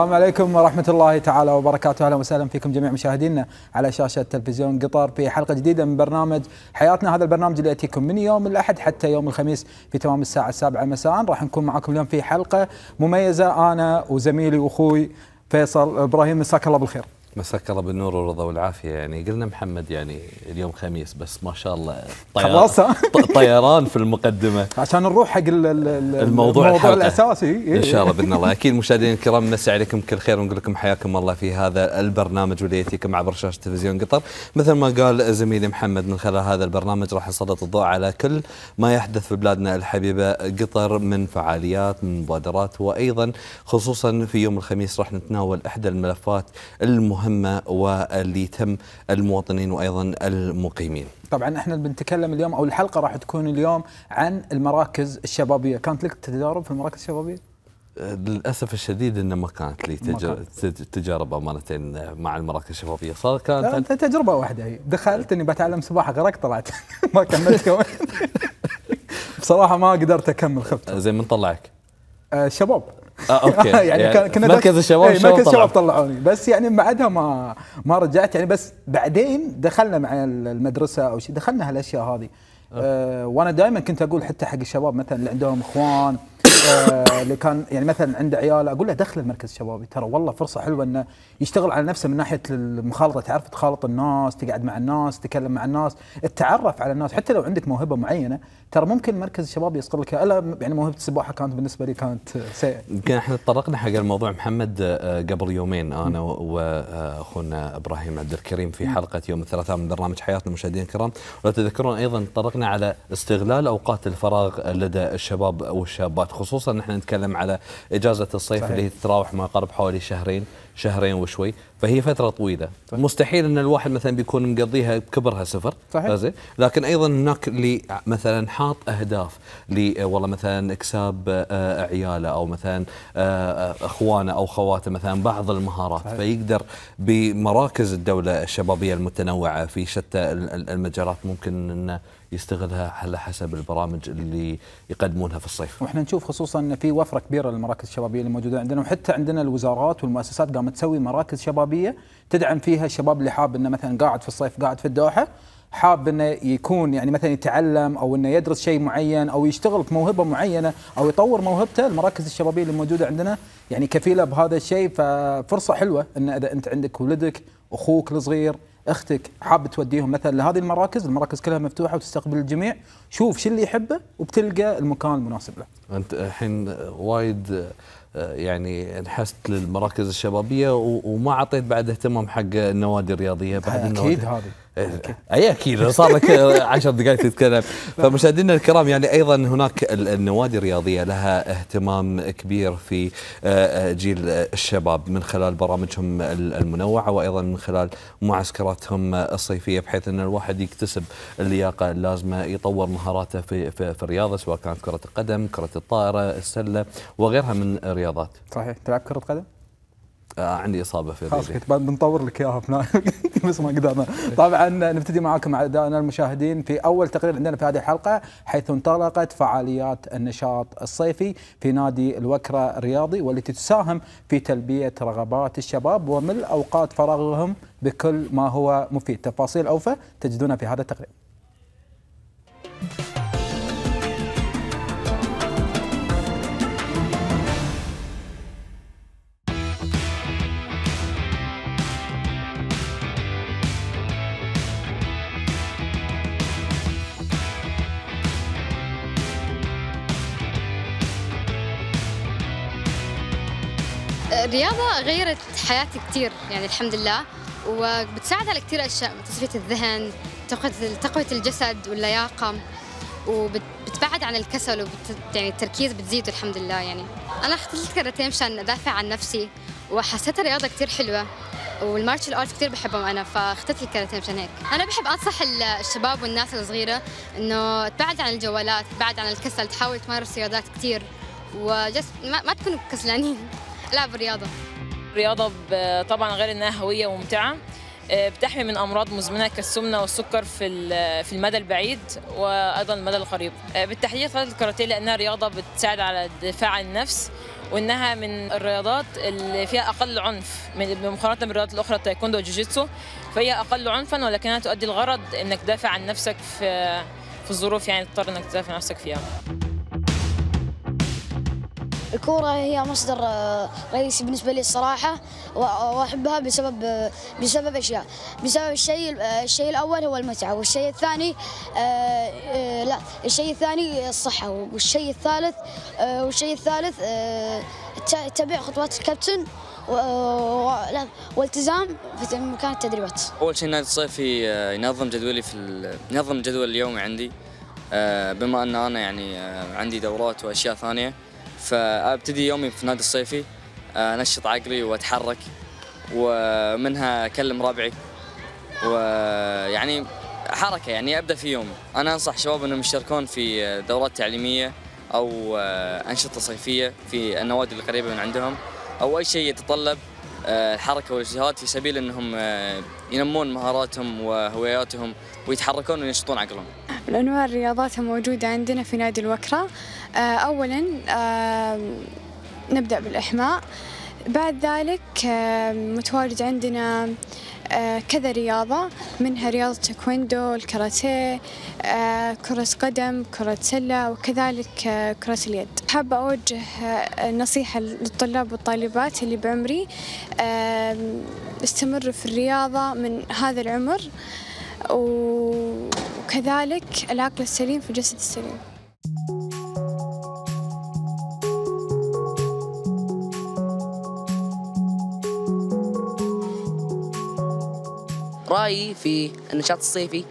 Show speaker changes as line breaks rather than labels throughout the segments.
السلام عليكم ورحمة الله تعالى وبركاته أهلا وسهلا فيكم جميع مشاهدينا على شاشة تلفزيون قطر في حلقة جديدة من برنامج حياتنا هذا البرنامج اللي يأتيكم من يوم الأحد حتى يوم الخميس في تمام الساعة السابعة مساء راح نكون معكم اليوم في حلقة مميزة أنا وزميلي وأخوي فيصل إبراهيم مساك الله بالخير
مساك الله بالنور والرضا والعافيه يعني قلنا محمد يعني اليوم خميس بس ما شاء الله خلاص طيران في المقدمه
عشان نروح حق الموضوع, الموضوع الاساسي إيه. ان شاء الله باذن الله
اكيد مشاهدينا الكرام نسعى عليكم كل خير ونقول لكم حياكم الله في هذا البرنامج واللي ياتيكم عبر شاشه تلفزيون قطر مثل ما قال زميلي محمد من خلال هذا البرنامج راح نسلط الضوء على كل ما يحدث في بلادنا الحبيبه قطر من فعاليات من مبادرات وايضا خصوصا في يوم الخميس راح نتناول احدى الملفات المهمه المهمة واللي تم المواطنين وأيضا المقيمين
طبعا احنا بنتكلم اليوم او الحلقه راح تكون اليوم عن المراكز الشبابيه، كانت لك تجارب في المراكز الشبابيه؟
للاسف الشديد انه ما كانت لي تجارب امانه مع المراكز الشبابيه صار كانت
تجربه واحده هي دخلت اني بتعلم سباحه غرقت طلعت ما كملت كمان
بصراحه ما قدرت اكمل خفت زين من طلعك؟
الشباب آه،
آه، اوكي يعني, يعني كان كنا مركز الشباب ايه مركز الشباب
طلعوني بس يعني بعدها ما ما رجعت يعني بس بعدين دخلنا مع المدرسه او شيء دخلنا هالاشياء هذه أه وانا دائما كنت اقول حتى حق الشباب مثلا اللي عندهم اخوان آه، اللي كان يعني مثلا عنده عياله اقول له دخل المركز الشبابي ترى والله فرصه حلوه انه يشتغل على نفسه من ناحيه المخالطه تعرف تخالط الناس تقعد مع الناس تتكلم مع الناس تتعرف على الناس حتى لو عندك موهبه معينه ترى ممكن مركز الشباب يصقر لك الا يعني موهبه السباحه كانت بالنسبه لي كانت سيئه
يمكن احنا تطرقنا حق الموضوع محمد آه، قبل يومين انا واخونا آه، ابراهيم عبد الكريم في حلقه يوم الثلاثاء من برنامج حياتنا مشاهدينا الكرام ولو تذكرون ايضا تطرقنا على استغلال اوقات الفراغ لدى الشباب والشابات الاجراءات خصوصا نحن نتكلم على إجازة الصيف صحيح. اللي تتراوح ما يقارب حوالي شهرين شهرين وشوي فهي فترة طويلة صحيح. مستحيل أن الواحد مثلا بيكون مقضيها بكبرها سفر صحيح. لكن أيضا هناك اللي مثلا حاط أهداف ل والله مثلا إكساب آه، عياله أو مثلا آه، آه، أخوانه أو خواته مثلا بعض المهارات صحيح. فيقدر بمراكز الدولة الشبابية المتنوعة في شتى المجالات ممكن أنه يستغلها على حسب البرامج اللي يقدمونها في الصيف.
واحنا نشوف خصوصا ان في وفره كبيره للمراكز الشبابيه اللي موجوده عندنا وحتى عندنا الوزارات والمؤسسات قامت تسوي مراكز شبابيه تدعم فيها الشباب اللي حاب انه مثلا قاعد في الصيف قاعد في الدوحه حاب انه يكون يعني مثلا يتعلم او انه يدرس شيء معين او يشتغل في موهبه معينه او يطور موهبته المراكز الشبابيه اللي موجوده عندنا يعني كفيله بهذا الشيء ففرصه حلوه ان اذا انت عندك ولدك اخوك الصغير اختك حاب توديهم مثلا لهذه المراكز المراكز كلها مفتوحه وتستقبل الجميع شوف شو اللي يحبه وبتلقى المكان المناسب له
انت الحين وايد آه، يعني انحست للمراكز الشبابيه وما اعطيت بعد اهتمام حق النوادي الرياضيه بعد اكيد هذه اي اكيد صار لك 10 دقائق تتكلم نعم. فمشاهدينا الكرام يعني ايضا هناك النوادي الرياضيه لها اهتمام كبير في آه، آه، جيل الشباب من خلال برامجهم المنوعه وايضا من خلال معسكراتهم الصيفيه بحيث ان الواحد يكتسب اللياقه اللازمه يطور مهاراته في في, في الرياضه سواء كانت كره القدم، كره الطائره، السله وغيرها من الرياضات.
صحيح، تلعب كره قدم؟
آه عندي اصابه في خلاص كنت
بنطور لك اياها بس ما قدرنا طبعا نبتدي معاكم اعزائنا المشاهدين في اول تقرير عندنا في هذه الحلقه حيث انطلقت فعاليات النشاط الصيفي في نادي الوكره الرياضي والتي تساهم في تلبيه رغبات الشباب وملء اوقات فراغهم بكل ما هو مفيد تفاصيل اوفى تجدونها في هذا التقرير.
الرياضة غيرت حياتي كثير يعني الحمد لله وبتساعد على كثير أشياء تصفية الذهن تقوية الجسد واللياقة وبتبعد عن الكسل وبت يعني التركيز بتزيد الحمد لله يعني أنا اخترت كاراتيه مشان أدافع عن نفسي وحسيتها رياضة كثير حلوة والمارشال ارت كثير بحبهم انا فاخترت الكاراتيه مشان هيك انا بحب انصح الشباب والناس الصغيره انه تبعد عن الجوالات تبعد عن الكسل تحاول تمارس رياضات كثير وجس ما, ما تكونوا كسلانين ألعب رياضة
الرياضة طبعا غير إنها هوية وممتعة آه، بتحمي من امراض مزمنه كالسمنه والسكر في في المدى البعيد وايضا المدى القريب آه، بالتحديد رياضه الكاراتيه لانها رياضه بتساعد على الدفاع عن النفس وانها من الرياضات اللي فيها اقل عنف مقارنه بالرياضات الاخرى التايكوندو والجوجيتسو فهي اقل عنفا ولكنها تؤدي الغرض انك تدافع عن نفسك في في الظروف يعني تضطر انك تدافع عن نفسك فيها
الكورة هي مصدر آه، رئيسي بالنسبة لي الصراحة وأحبها بسبب آه، بسبب أشياء بسبب الشيء آه، الشيء الأول هو المتعة والشيء الثاني لا الشيء الثاني الصحة والشيء الثالث والشيء الثالث تبع خطوات الكابتن والتزام في مكان
التدريبات. اول شيء النادي الصيفي ينظم جدولي في ينظم الجدول اليومي عندي بما ان انا يعني عندي دورات واشياء ثانيه فابتدي يومي في النادي الصيفي آه، انشط عقلي واتحرك ومنها اكلم ربعي ويعني حركه يعني ابدا في يومي انا انصح شباب انهم يشتركون في دورات تعليميه او آه، انشطه صيفيه في النوادي القريبه من عندهم او اي شيء يتطلب الحركه آه، والاجتهاد في سبيل انهم ينمون مهاراتهم وهواياتهم ويتحركون وينشطون عقلهم
الأنواع الرياضات الموجودة عندنا في نادي الوكرة آه، أولا آه، نبدأ بالإحماء بعد ذلك آه، متواجد عندنا كذا رياضة منها رياضة تايكوندو الكاراتيه كرة قدم كرة سلة وكذلك كرة اليد حابة أوجه نصيحة للطلاب والطالبات اللي بعمري استمروا في الرياضة من هذا العمر وكذلك العقل السليم في الجسد السليم
رايي في النشاط الصيفي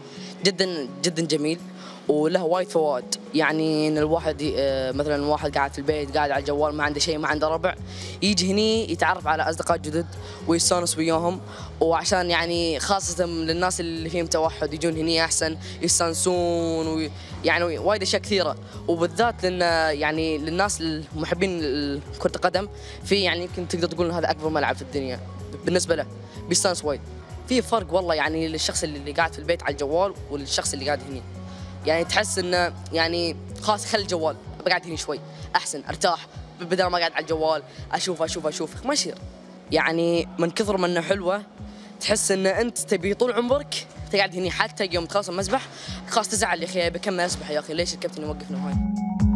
جدا جدا جميل وله وايد فوائد يعني ان الواحد آه، مثلا واحد قاعد في البيت قاعد على الجوال ما عنده شيء ما عنده ربع يجي هني يتعرف على اصدقاء جدد ويستانس وياهم وعشان يعني خاصة للناس اللي فيهم توحد يجون هني أحسن يستانسون ويعني يعني وايد أشياء كثيرة وبالذات لأن يعني للناس المحبين كرة القدم في يعني يمكن تقدر تقول هذا أكبر ملعب في الدنيا بالنسبة له بيستانس وايد في فرق والله يعني للشخص اللي قاعد في البيت على الجوال والشخص اللي قاعد هني يعني تحس انه يعني خلاص خلي الجوال بقعد هني شوي احسن ارتاح بدل ما قاعد على الجوال اشوف اشوف اشوف ما يصير يعني من كثر ما انه حلوه تحس ان انت تبي طول عمرك تقعد هني حتى يوم تخلص المسبح خلاص تزعل يا اخي بكمل اسبح يا اخي ليش الكابتن يوقفنا هاي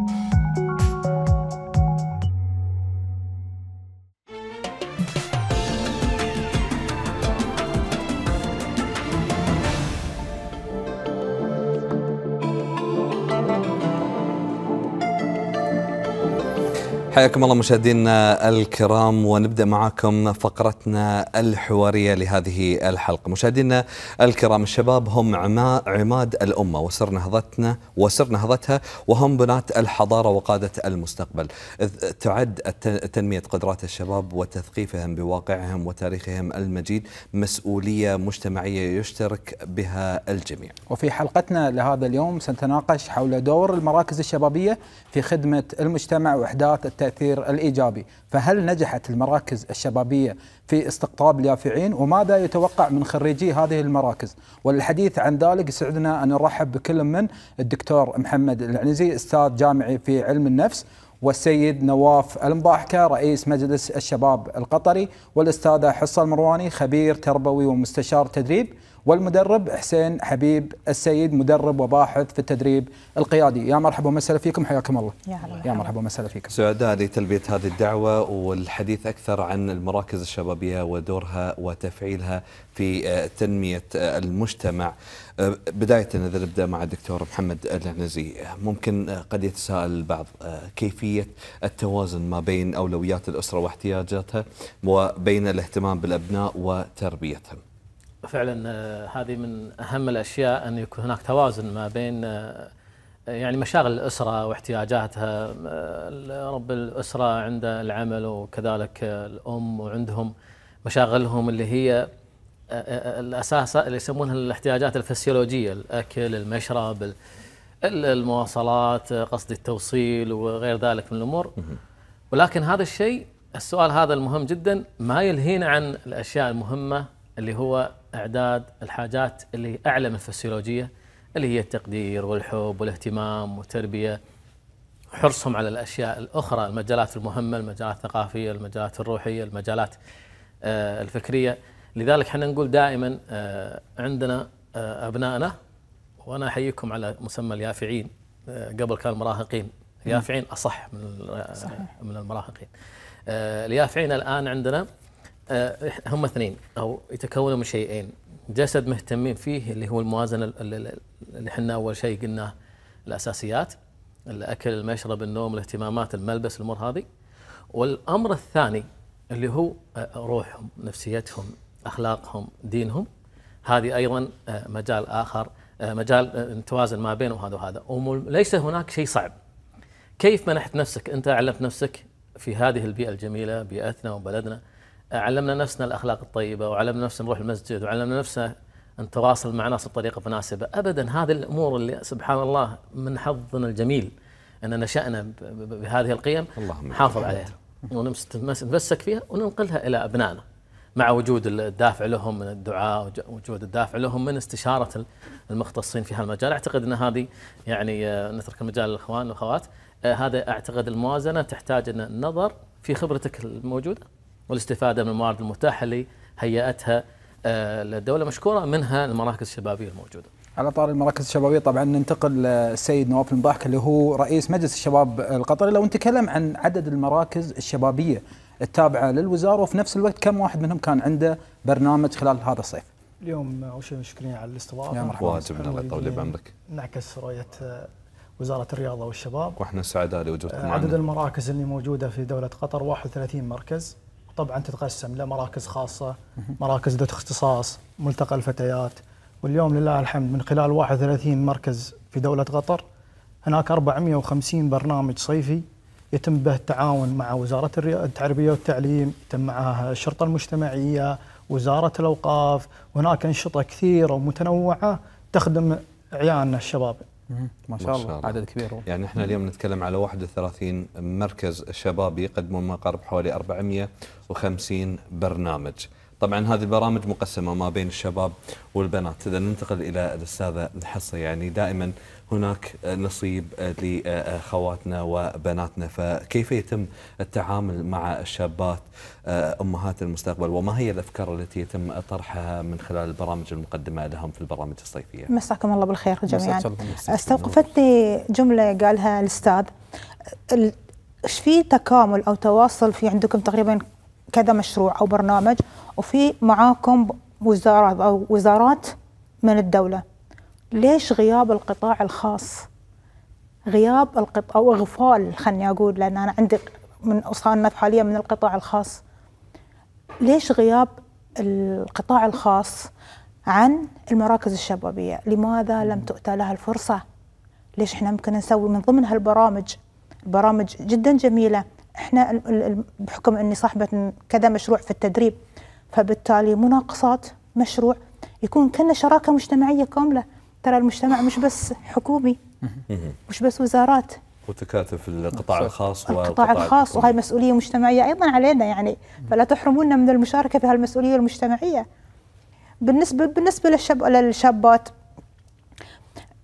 حياكم الله مشاهدينا الكرام ونبدا معكم فقرتنا الحواريه لهذه الحلقه، مشاهدينا الكرام الشباب هم عماد الامه وسر نهضتنا وسر نهضتها وهم بناة الحضاره وقاده المستقبل، اذ تعد تنميه قدرات الشباب وتثقيفهم بواقعهم وتاريخهم المجيد مسؤوليه مجتمعيه يشترك بها الجميع.
وفي حلقتنا لهذا اليوم سنتناقش حول دور المراكز الشبابيه في خدمه المجتمع واحداث التنمية التأثير الإيجابي فهل نجحت المراكز الشبابية في استقطاب اليافعين وماذا يتوقع من خريجي هذه المراكز والحديث عن ذلك يسعدنا أن نرحب بكل من الدكتور محمد العنزي أستاذ جامعي في علم النفس والسيد نواف المضاحكة رئيس مجلس الشباب القطري والأستاذة حصة المرواني خبير تربوي ومستشار تدريب والمدرب حسين حبيب السيد مدرب وباحث في التدريب القيادي يا مرحبا ومسهلا فيكم حياكم الله يا, يا مرحبا ومسهلا فيكم
سعداء لتلبية هذه الدعوة والحديث أكثر عن المراكز الشبابية ودورها وتفعيلها في آه، تنمية آه، المجتمع آه، بداية إذا نبدأ مع الدكتور محمد العنزي ممكن قد يتساءل البعض كيفية التوازن ما بين أولويات الأسرة واحتياجاتها وبين الاهتمام بالأبناء وتربيتهم
فعلا آه، هذه من اهم الاشياء ان يكون هناك توازن ما بين آه، آه، يعني مشاغل الاسره واحتياجاتها رب الاسره عنده العمل وكذلك الام وعندهم مشاغلهم اللي هي الاساس اللي يسمونها الاحتياجات الفسيولوجيه الاكل المشرب المواصلات قصدي التوصيل وغير ذلك من الامور ولكن هذا الشيء السؤال هذا المهم جدا ما يلهينا عن الاشياء المهمه اللي هو اعداد الحاجات اللي اعلى من الفسيولوجيه اللي هي التقدير والحب والاهتمام والتربيه حرصهم على الاشياء الاخرى المجالات المهمه المجالات الثقافيه المجالات الروحيه المجالات آه، الفكريه لذلك احنا نقول دائما آه، عندنا آه، ابنائنا وانا احييكم على مسمى اليافعين قبل كانوا مراهقين اليافعين اصح من من المراهقين اليافعين الان عندنا آه، هم اثنين او يتكونوا من شيئين جسد مهتمين فيه اللي هو الموازنه اللي احنا اول شيء قلناه الاساسيات الاكل المشرب النوم الاهتمامات الملبس الامور هذه والامر الثاني اللي هو آه، روحهم نفسيتهم اخلاقهم دينهم هذه ايضا آه، مجال اخر مجال نتوازن ما بينه وهذا وهذا وليس هناك شيء صعب كيف منحت نفسك انت علمت نفسك في هذه البيئه الجميله بيئتنا وبلدنا علمنا نفسنا الاخلاق الطيبه وعلمنا نفسنا نروح المسجد وعلمنا نفسنا ان تواصل مع ناس بطريقه مناسبه ابدا هذه الامور اللي سبحان الله من حظنا الجميل ان نشانا بهذه القيم نحافظ عليها ونتمسك فيها وننقلها الى ابنائنا مع وجود الدافع لهم من الدعاء وجود الدافع لهم من استشاره المختصين في هذا المجال اعتقد ان هذه يعني آه، نترك المجال للاخوان والاخوات آه، هذا اعتقد الموازنه تحتاج ان النظر في خبرتك الموجوده والاستفادة من الموارد المتاحة اللي هيأتها للدولة آه، مشكورة منها المراكز الشبابية الموجودة
على طار المراكز الشبابية طبعا ننتقل للسيد نواف المباحك اللي هو رئيس مجلس الشباب القطري لو نتكلم عن عدد المراكز الشبابية التابعة للوزارة وفي نفس الوقت كم واحد منهم كان عنده برنامج خلال هذا الصيف
اليوم أول شيء مشكورين على الاستضافة يا مرحبا الله يطول بعمرك نعكس رؤية آه، وزارة الرياضة والشباب واحنا سعداء لوجودكم آه، عدد المراكز اللي موجودة في دولة قطر 31 مركز طبعا تتقسم لمراكز خاصه مراكز ذات اختصاص ملتقى الفتيات واليوم لله الحمد من خلال 31 مركز في دوله قطر هناك 450 برنامج صيفي يتم به التعاون مع وزارة التربية والتعليم يتم معها الشرطة المجتمعية وزارة الأوقاف وهناك أنشطة كثيرة ومتنوعة تخدم عيالنا الشباب ما شاء, ما شاء الله عدد
كبير يعني احنا اليوم نتكلم على 31 مركز شبابي يقدمون ما قارب حوالي 450 برنامج طبعا هذه البرامج مقسمه ما بين الشباب والبنات اذا ننتقل الى الاستاذه الحصه يعني دائما هناك نصيب لاخواتنا وبناتنا فكيف يتم التعامل مع الشابات امهات المستقبل وما هي الافكار التي يتم طرحها من خلال البرامج المقدمه لهم في البرامج الصيفيه مساكم
الله بالخير جميعا استوقفتني جمله قالها الاستاذ ايش في تكامل او تواصل في عندكم تقريبا كذا مشروع أو برنامج وفي معاكم وزارات أو وزارات من الدولة ليش غياب القطاع الخاص غياب القطاع أو إغفال خلني أقول لأن أنا عندي من أصحابنا حاليا من القطاع الخاص ليش غياب القطاع الخاص عن المراكز الشبابية لماذا لم تؤتى لها الفرصة ليش احنا ممكن نسوي من ضمن هالبرامج البرامج جدا جميلة احنا بحكم اني صاحبه كذا مشروع في التدريب فبالتالي مناقصات مشروع يكون كنا شراكه مجتمعيه كامله ترى المجتمع مش بس حكومي مش بس وزارات
وتكاتف القطاع الخاص القطاع الخاص وهي
مسؤوليه مجتمعيه ايضا علينا يعني فلا تحرمونا من المشاركه في هالمسؤوليه المجتمعيه بالنسبه بالنسبه للشاب للشابات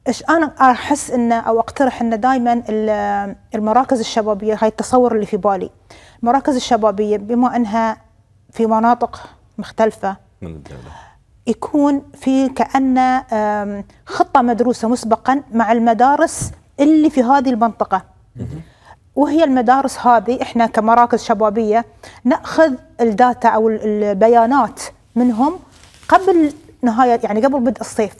ايش انا احس انه او اقترح انه دائما المراكز الشبابيه هاي التصور اللي في بالي المراكز الشبابيه بما انها في مناطق مختلفه من الدوله يكون في كانه خطه مدروسه مسبقا مع المدارس اللي في هذه المنطقه وهي المدارس هذه احنا كمراكز شبابيه ناخذ الداتا او البيانات منهم قبل نهايه يعني قبل بدء الصيف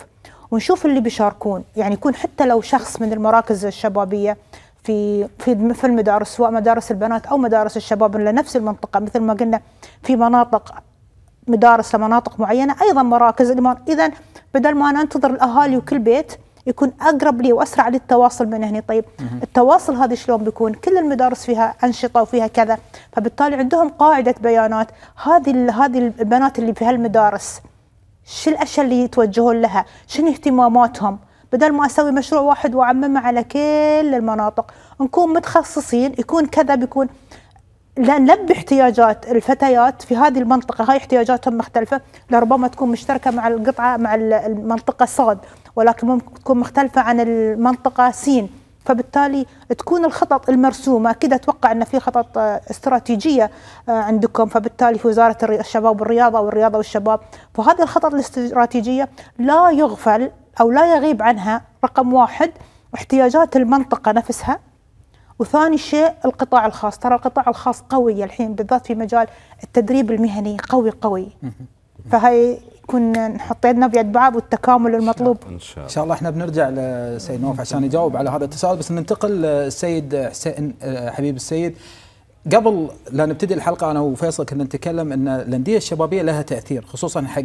ونشوف اللي بيشاركون يعني يكون حتى لو شخص من المراكز الشبابية في في في المدارس سواء مدارس البنات او مدارس الشباب لنفس المنطقه مثل ما قلنا في مناطق مدارس لمناطق معينه ايضا مراكز اذا بدل ما انا انتظر الاهالي وكل بيت يكون اقرب لي واسرع للتواصل من هنا طيب التواصل هذا شلون بيكون كل المدارس فيها انشطه وفيها كذا فبالتالي عندهم قاعده بيانات هذه هذه البنات اللي في هالمدارس شو الاشياء اللي يتوجهون لها شنو اهتماماتهم بدل ما اسوي مشروع واحد واعممه على كل المناطق نكون متخصصين يكون كذا بيكون لنلبي احتياجات الفتيات في هذه المنطقه هاي احتياجاتهم مختلفه لربما تكون مشتركه مع القطعه مع المنطقه صاد ولكن ممكن تكون مختلفه عن المنطقه سين فبالتالي تكون الخطط المرسومة كده أتوقع أن في خطط آه، استراتيجية آه، عندكم فبالتالي في وزارة الشباب والرياضة والرياضة والشباب فهذه الخطط الاستراتيجية لا يغفل أو لا يغيب عنها رقم واحد احتياجات المنطقة نفسها وثاني شيء القطاع الخاص ترى القطاع الخاص قوي الحين بالذات في مجال التدريب المهني قوي قوي فهي كنا نحط يدنا بيد بعض والتكامل المطلوب
ان شاء الله ان شاء الله احنا بنرجع لسيد نوف عشان يجاوب على هذا التساؤل بس ننتقل للسيد حسين حبيب السيد قبل لا نبتدي الحلقه انا وفيصل كنا نتكلم ان الانديه الشبابيه لها تاثير خصوصا حق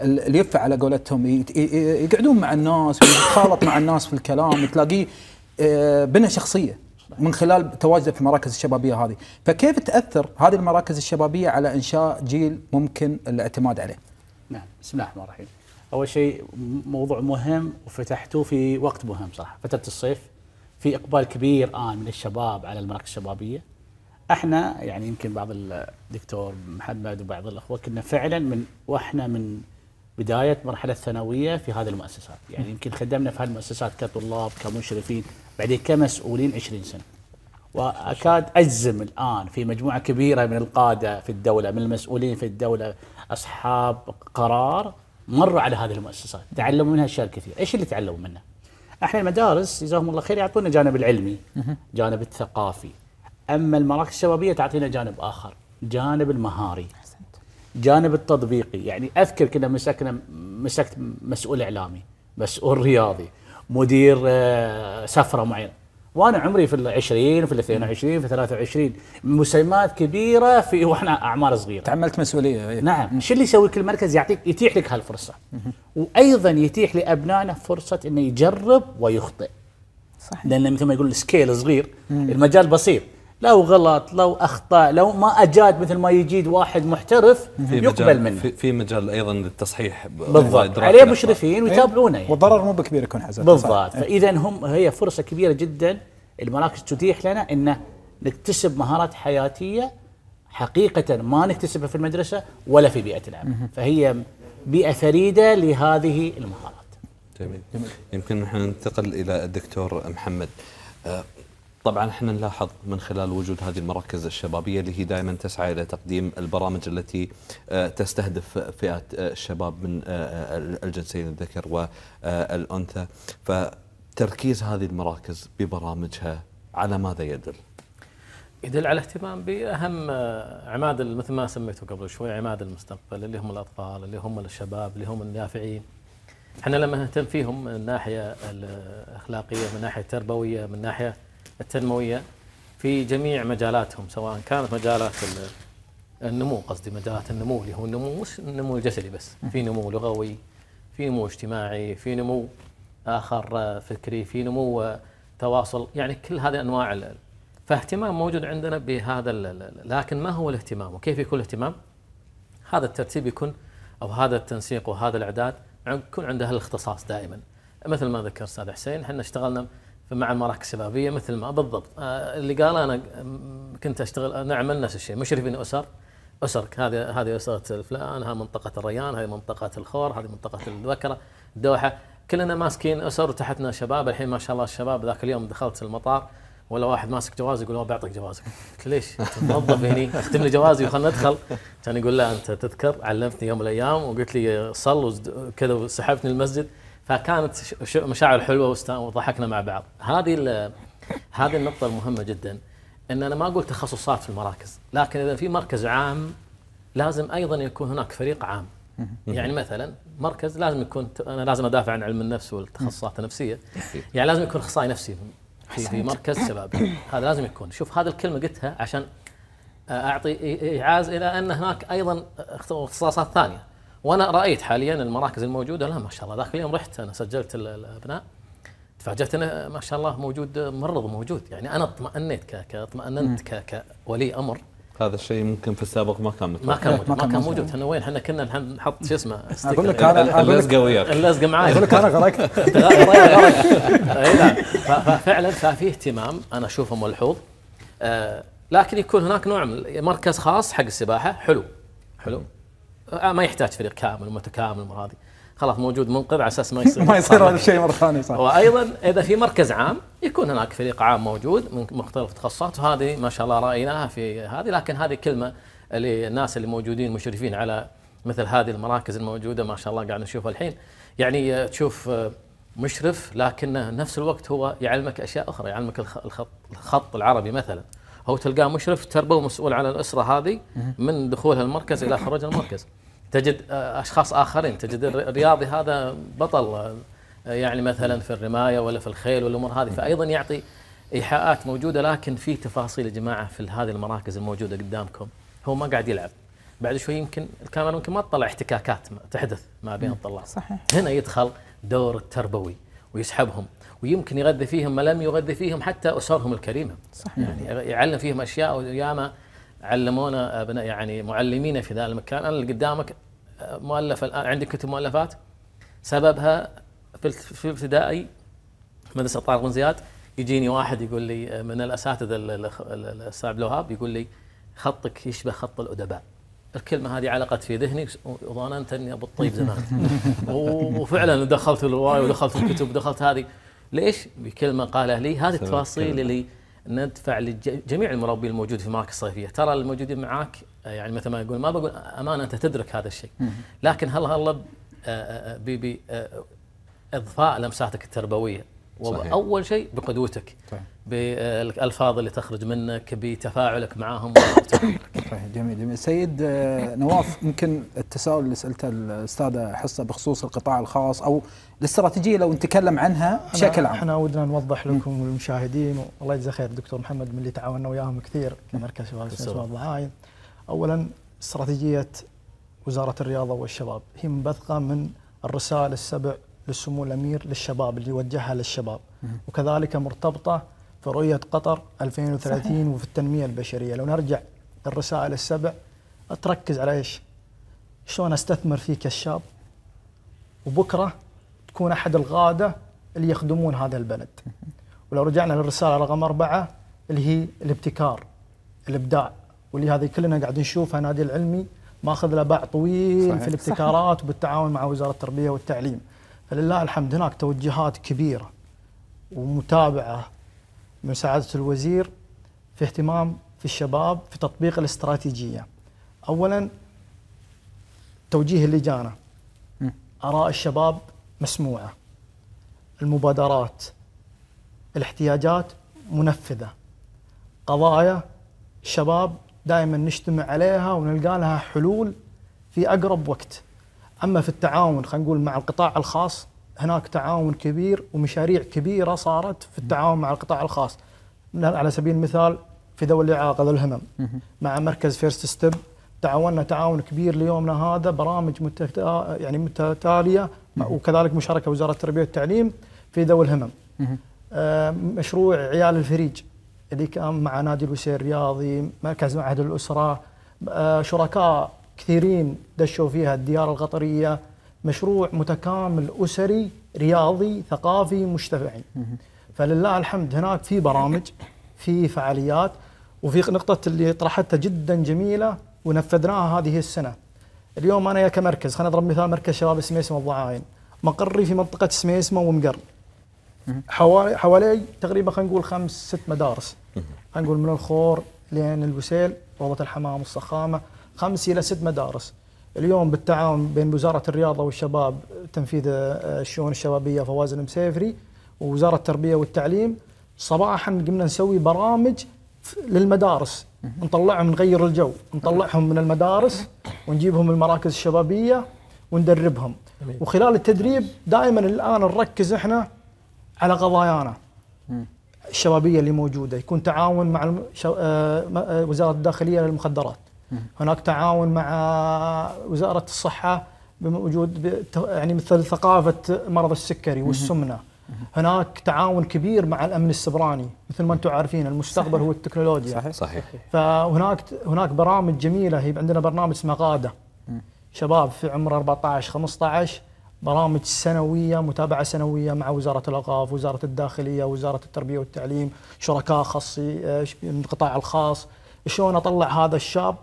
اليفه على قولتهم يقعدون مع الناس ويتخالط مع الناس في الكلام تلاقيه آه، بنى شخصيه من خلال تواجده في المراكز الشبابيه هذه، فكيف تاثر هذه المراكز الشبابيه على انشاء جيل ممكن الاعتماد عليه؟ نعم بسم الله الرحمن الرحيم
اول شيء موضوع مهم وفتحتوه في وقت مهم صراحه فتره الصيف في اقبال كبير الان من الشباب على المراكز الشبابيه احنا يعني يمكن بعض الدكتور محمد وبعض الاخوه كنا فعلا من واحنا من بدايه مرحله الثانويه في هذه المؤسسات يعني يمكن خدمنا في هذه المؤسسات كطلاب كمشرفين بعدين كمسؤولين 20 سنه واكاد اجزم الان في مجموعه كبيره من القاده في الدوله من المسؤولين في الدوله اصحاب قرار مروا على هذه المؤسسات تعلموا منها اشياء كثير ايش اللي تعلموا منه احنا المدارس جزاهم الله خير يعطونا جانب العلمي جانب الثقافي اما المراكز الشبابيه تعطينا جانب اخر جانب المهاري جانب التطبيقي يعني اذكر كنا مسكنا مسكت مسؤول اعلامي مسؤول رياضي مدير آه، سفره معينه وانا عمري في ال 20 في ال 22 في 23 مسمات كبيره في واحنا اعمار صغيره تحملت مسؤوليه أيه. نعم شو اللي يسوي كل مركز يعطيك يتيح لك هالفرصه وايضا يتيح لابنائنا فرصه انه يجرب ويخطئ صح لان مثل ما يقول السكيل صغير المجال بسيط لو غلط لو اخطا لو ما اجاد مثل ما يجيد واحد محترف يقبل
منه في, في مجال ايضا للتصحيح بالضبط
عليه مشرفين إيه؟ ويتابعونه
يعني. والضرر مو بكبير يكون حسب بالضبط إيه.
فاذا هم هي فرصه كبيره جدا المراكز تتيح لنا ان نكتسب مهارات حياتيه حقيقه ما نكتسبها في المدرسه ولا في بيئه العمل فهي بيئه فريده لهذه
المهارات جميل, جميل. يمكن نحن ننتقل الى الدكتور محمد آه، طبعا احنا نلاحظ من خلال وجود هذه المراكز الشبابيه اللي هي دائما تسعى الى تقديم البرامج التي آه، تستهدف فئات آه، الشباب من آه، الجنسين الذكر والانثى فتركيز هذه المراكز ببرامجها على ماذا يدل؟
يدل على اهتمام باهم عماد مثل ما سميته قبل شوي عماد المستقبل اللي هم الاطفال اللي هم الشباب اللي هم النافعين احنا لما نهتم فيهم من ناحيه الاخلاقيه من ناحيه التربويه من ناحيه التنمويه في جميع مجالاتهم سواء كانت مجالات النمو قصدي مجالات النمو اللي هو النمو مش النمو الجسدي بس في نمو لغوي في نمو اجتماعي في نمو اخر آه، فكري في نمو آه، تواصل يعني كل هذه انواع فاهتمام موجود عندنا بهذا لكن ما هو الاهتمام وكيف يكون الاهتمام؟ هذا الترتيب يكون او هذا التنسيق وهذا الاعداد يكون اهل الاختصاص دائما مثل ما ذكر استاذ حسين احنا اشتغلنا مع المراكز الشبابيه مثل ما بالضبط آه، اللي قال انا كنت اشتغل نعمل نفس الشيء مشرفين اسر اسرك هذه هذه اسره الفلان هذه منطقه الريان هذه منطقه الخور هذه منطقه الذكره الدوحه كلنا ماسكين اسر وتحتنا شباب الحين ما شاء الله الشباب ذاك اليوم دخلت المطار ولا واحد ماسك جواز يقول ما بعطيك جوازك قلت ليش؟ موظف هني اختم لي جوازي وخلنا ندخل كان يقول لا انت تذكر علمتني يوم من الايام وقلت لي صل وكذا وسحبتني المسجد فكانت مشاعر حلوه وضحكنا مع بعض هذه هذه النقطه المهمه جدا ان انا ما اقول تخصصات في المراكز لكن اذا في مركز عام لازم ايضا يكون هناك فريق عام يعني مثلا مركز لازم يكون انا لازم ادافع عن علم النفس والتخصصات النفسيه يعني لازم يكون اخصائي نفسي في, في مركز شبابي هذا لازم يكون شوف هذه الكلمه قلتها عشان اعطي ايعاز الى ان هناك ايضا اختصاصات ثانيه وانا رايت حاليا المراكز الموجوده لا ما شاء الله ذاك اليوم رحت انا سجلت الابناء تفاجات انه ما شاء الله موجود ممرض موجود يعني انا اطمئنيت اطمئننت كولي امر
هذا الشيء ممكن في السابق ما كان متوقع ما كان إيه، موجود ما كان موجود, موجود.
احنا وين احنا كنا نحط شو اسمه اقول لك انا اللزقه وياك اللزقه معي اقول لك انا غرقت اي نعم ففعلا ففي اهتمام انا اشوفه ملحوظ آه، لكن يكون هناك نوع من مركز خاص حق السباحه حلو حلو آه، ما يحتاج فريق كامل ومتكامل وهذه هذه خلاص موجود منقذ على اساس ما يصير ما يصير هذا الشيء مره ثانيه صح وايضا اذا في مركز عام يكون هناك فريق عام موجود من مختلف التخصصات وهذه ما شاء الله رايناها في هذه لكن هذه كلمه للناس اللي موجودين مشرفين على مثل هذه المراكز الموجوده ما شاء الله قاعد نشوفها الحين يعني آه، تشوف آه، مشرف لكنه نفس الوقت هو يعلمك اشياء اخرى يعلمك الخط الخط العربي مثلا هو تلقاه مشرف تربوي مسؤول على الاسره هذه من دخولها المركز الى خروج المركز تجد آه، اشخاص اخرين تجد الرياضي هذا بطل آه، يعني مثلا في الرمايه ولا في الخيل والامور هذه فايضا يعطي ايحاءات موجوده لكن في تفاصيل يا جماعه في هذه المراكز الموجوده قدامكم هو ما قاعد يلعب بعد شوي يمكن الكاميرا يمكن ما تطلع احتكاكات تحدث ما بين الطلاب صحيح هنا يدخل دور التربوي ويسحبهم ويمكن يغذي فيهم ما لم يغذي فيهم حتى اسرهم الكريمه صحيح يعني يعلم فيهم اشياء وياما علمونا ابناء يعني معلمينا في ذا المكان انا اللي قدامك آه، مؤلف الان عندي كتب مؤلفات سببها في ابتدائي مدرسه طارق بن زياد يجيني واحد يقول لي آه، من الاساتذه الاستاذ عبد الوهاب يقول لي خطك يشبه خط الادباء الكلمه هذه علقت في ذهني وظننت اني ابو الطيب زمان وفعلا دخلت الروايه ودخلت الكتب ودخلت هذه ليش؟ بكلمه قالها لي هذه التفاصيل اللي ندفع لجميع المربي الموجود في مراكز الصيفيه، ترى الموجودين معاك آه، يعني مثل ما يقول ما بقول امانه انت تدرك هذا الشيء، لكن هلا هلا آه، آه، باضفاء لمساتك التربويه صحيح. شيء بقدوتك صحيح. بالالفاظ اللي تخرج منك بتفاعلك معاهم صحيح
جميل جميل سيد آه، نواف يمكن التساؤل اللي سالته الاستاذه حصه بخصوص القطاع الخاص او الاستراتيجيه لو نتكلم عنها بشكل عام
احنا ودنا نوضح لكم وللمشاهدين الله يجزاه خير الدكتور محمد من اللي تعاوننا وياهم كثير كمركز شباب الضحايا اولا استراتيجيه وزاره الرياضه والشباب هي منبثقه من الرسائل السبع للسمو الامير للشباب اللي يوجهها للشباب وكذلك مرتبطه في رؤيه قطر 2030 صحيح. وفي التنميه البشريه لو نرجع الرسائل السبع تركز على ايش؟ شلون استثمر فيك الشاب وبكره تكون احد الغاده اللي يخدمون هذا البلد. ولو رجعنا للرساله رقم اربعه اللي هي الابتكار الابداع واللي هذه كلنا قاعد نشوفها نادي العلمي ماخذ له باع طويل صحيح. في الابتكارات صحيح. وبالتعاون مع وزاره التربيه والتعليم. فلله الحمد هناك توجهات كبيره ومتابعه من سعاده الوزير في اهتمام في الشباب في تطبيق الاستراتيجيه. اولا توجيه اللجانه اراء الشباب مسموعه المبادرات الاحتياجات منفذه قضايا الشباب دائما نجتمع عليها ونلقى لها حلول في اقرب وقت. اما في التعاون خلينا نقول مع القطاع الخاص هناك تعاون كبير ومشاريع كبيره صارت في التعاون مع القطاع الخاص على سبيل المثال في ذوي الاعاقه ذو الهمم مع مركز فيرست ستيب تعاوننا تعاون كبير ليومنا هذا برامج متت... يعني متتاليه وكذلك مشاركه وزاره التربيه والتعليم في ذوي الهمم آه، مشروع عيال الفريج اللي كان مع نادي الوسير الرياضي مركز معهد الاسره آه، شركاء كثيرين دشوا فيها الديار القطرية مشروع متكامل أسري رياضي ثقافي مجتمعي فلله الحمد هناك في برامج في فعاليات وفي نقطة اللي طرحتها جدا جميلة ونفذناها هذه السنة اليوم أنا كمركز خلينا نضرب مثال مركز شباب سميسمة الضعاين مقري في منطقة سميسمة ومقر حوالي حوالي تقريبا خلينا نقول خمس ست مدارس خلينا نقول من الخور لين البسيل روضة الحمام الصخامة خمس إلى ست مدارس اليوم بالتعاون بين وزارة الرياضة والشباب تنفيذ آه، الشؤون الشبابية فواز المسيفري ووزارة التربية والتعليم صباحا قمنا نسوي برامج للمدارس نطلعهم نغير الجو نطلعهم من المدارس ونجيبهم المراكز الشبابية وندربهم وخلال التدريب دائما الآن نركز احنا على قضايانا الشبابية اللي موجودة يكون تعاون مع آه، آه، وزارة الداخلية للمخدرات هناك تعاون مع وزاره الصحه بوجود يعني مثل ثقافه مرض السكري والسمنه هناك تعاون كبير مع الامن السبراني مثل ما انتم عارفين المستقبل صحيح. هو التكنولوجيا صحيح. صحيح فهناك هناك برامج جميله هي عندنا برنامج اسمه غاده شباب في عمر 14 15 برامج سنويه متابعه سنويه مع وزاره الاوقاف وزاره الداخليه وزاره التربيه والتعليم شركاء خاصي من آه، القطاع الخاص شلون اطلع هذا الشاب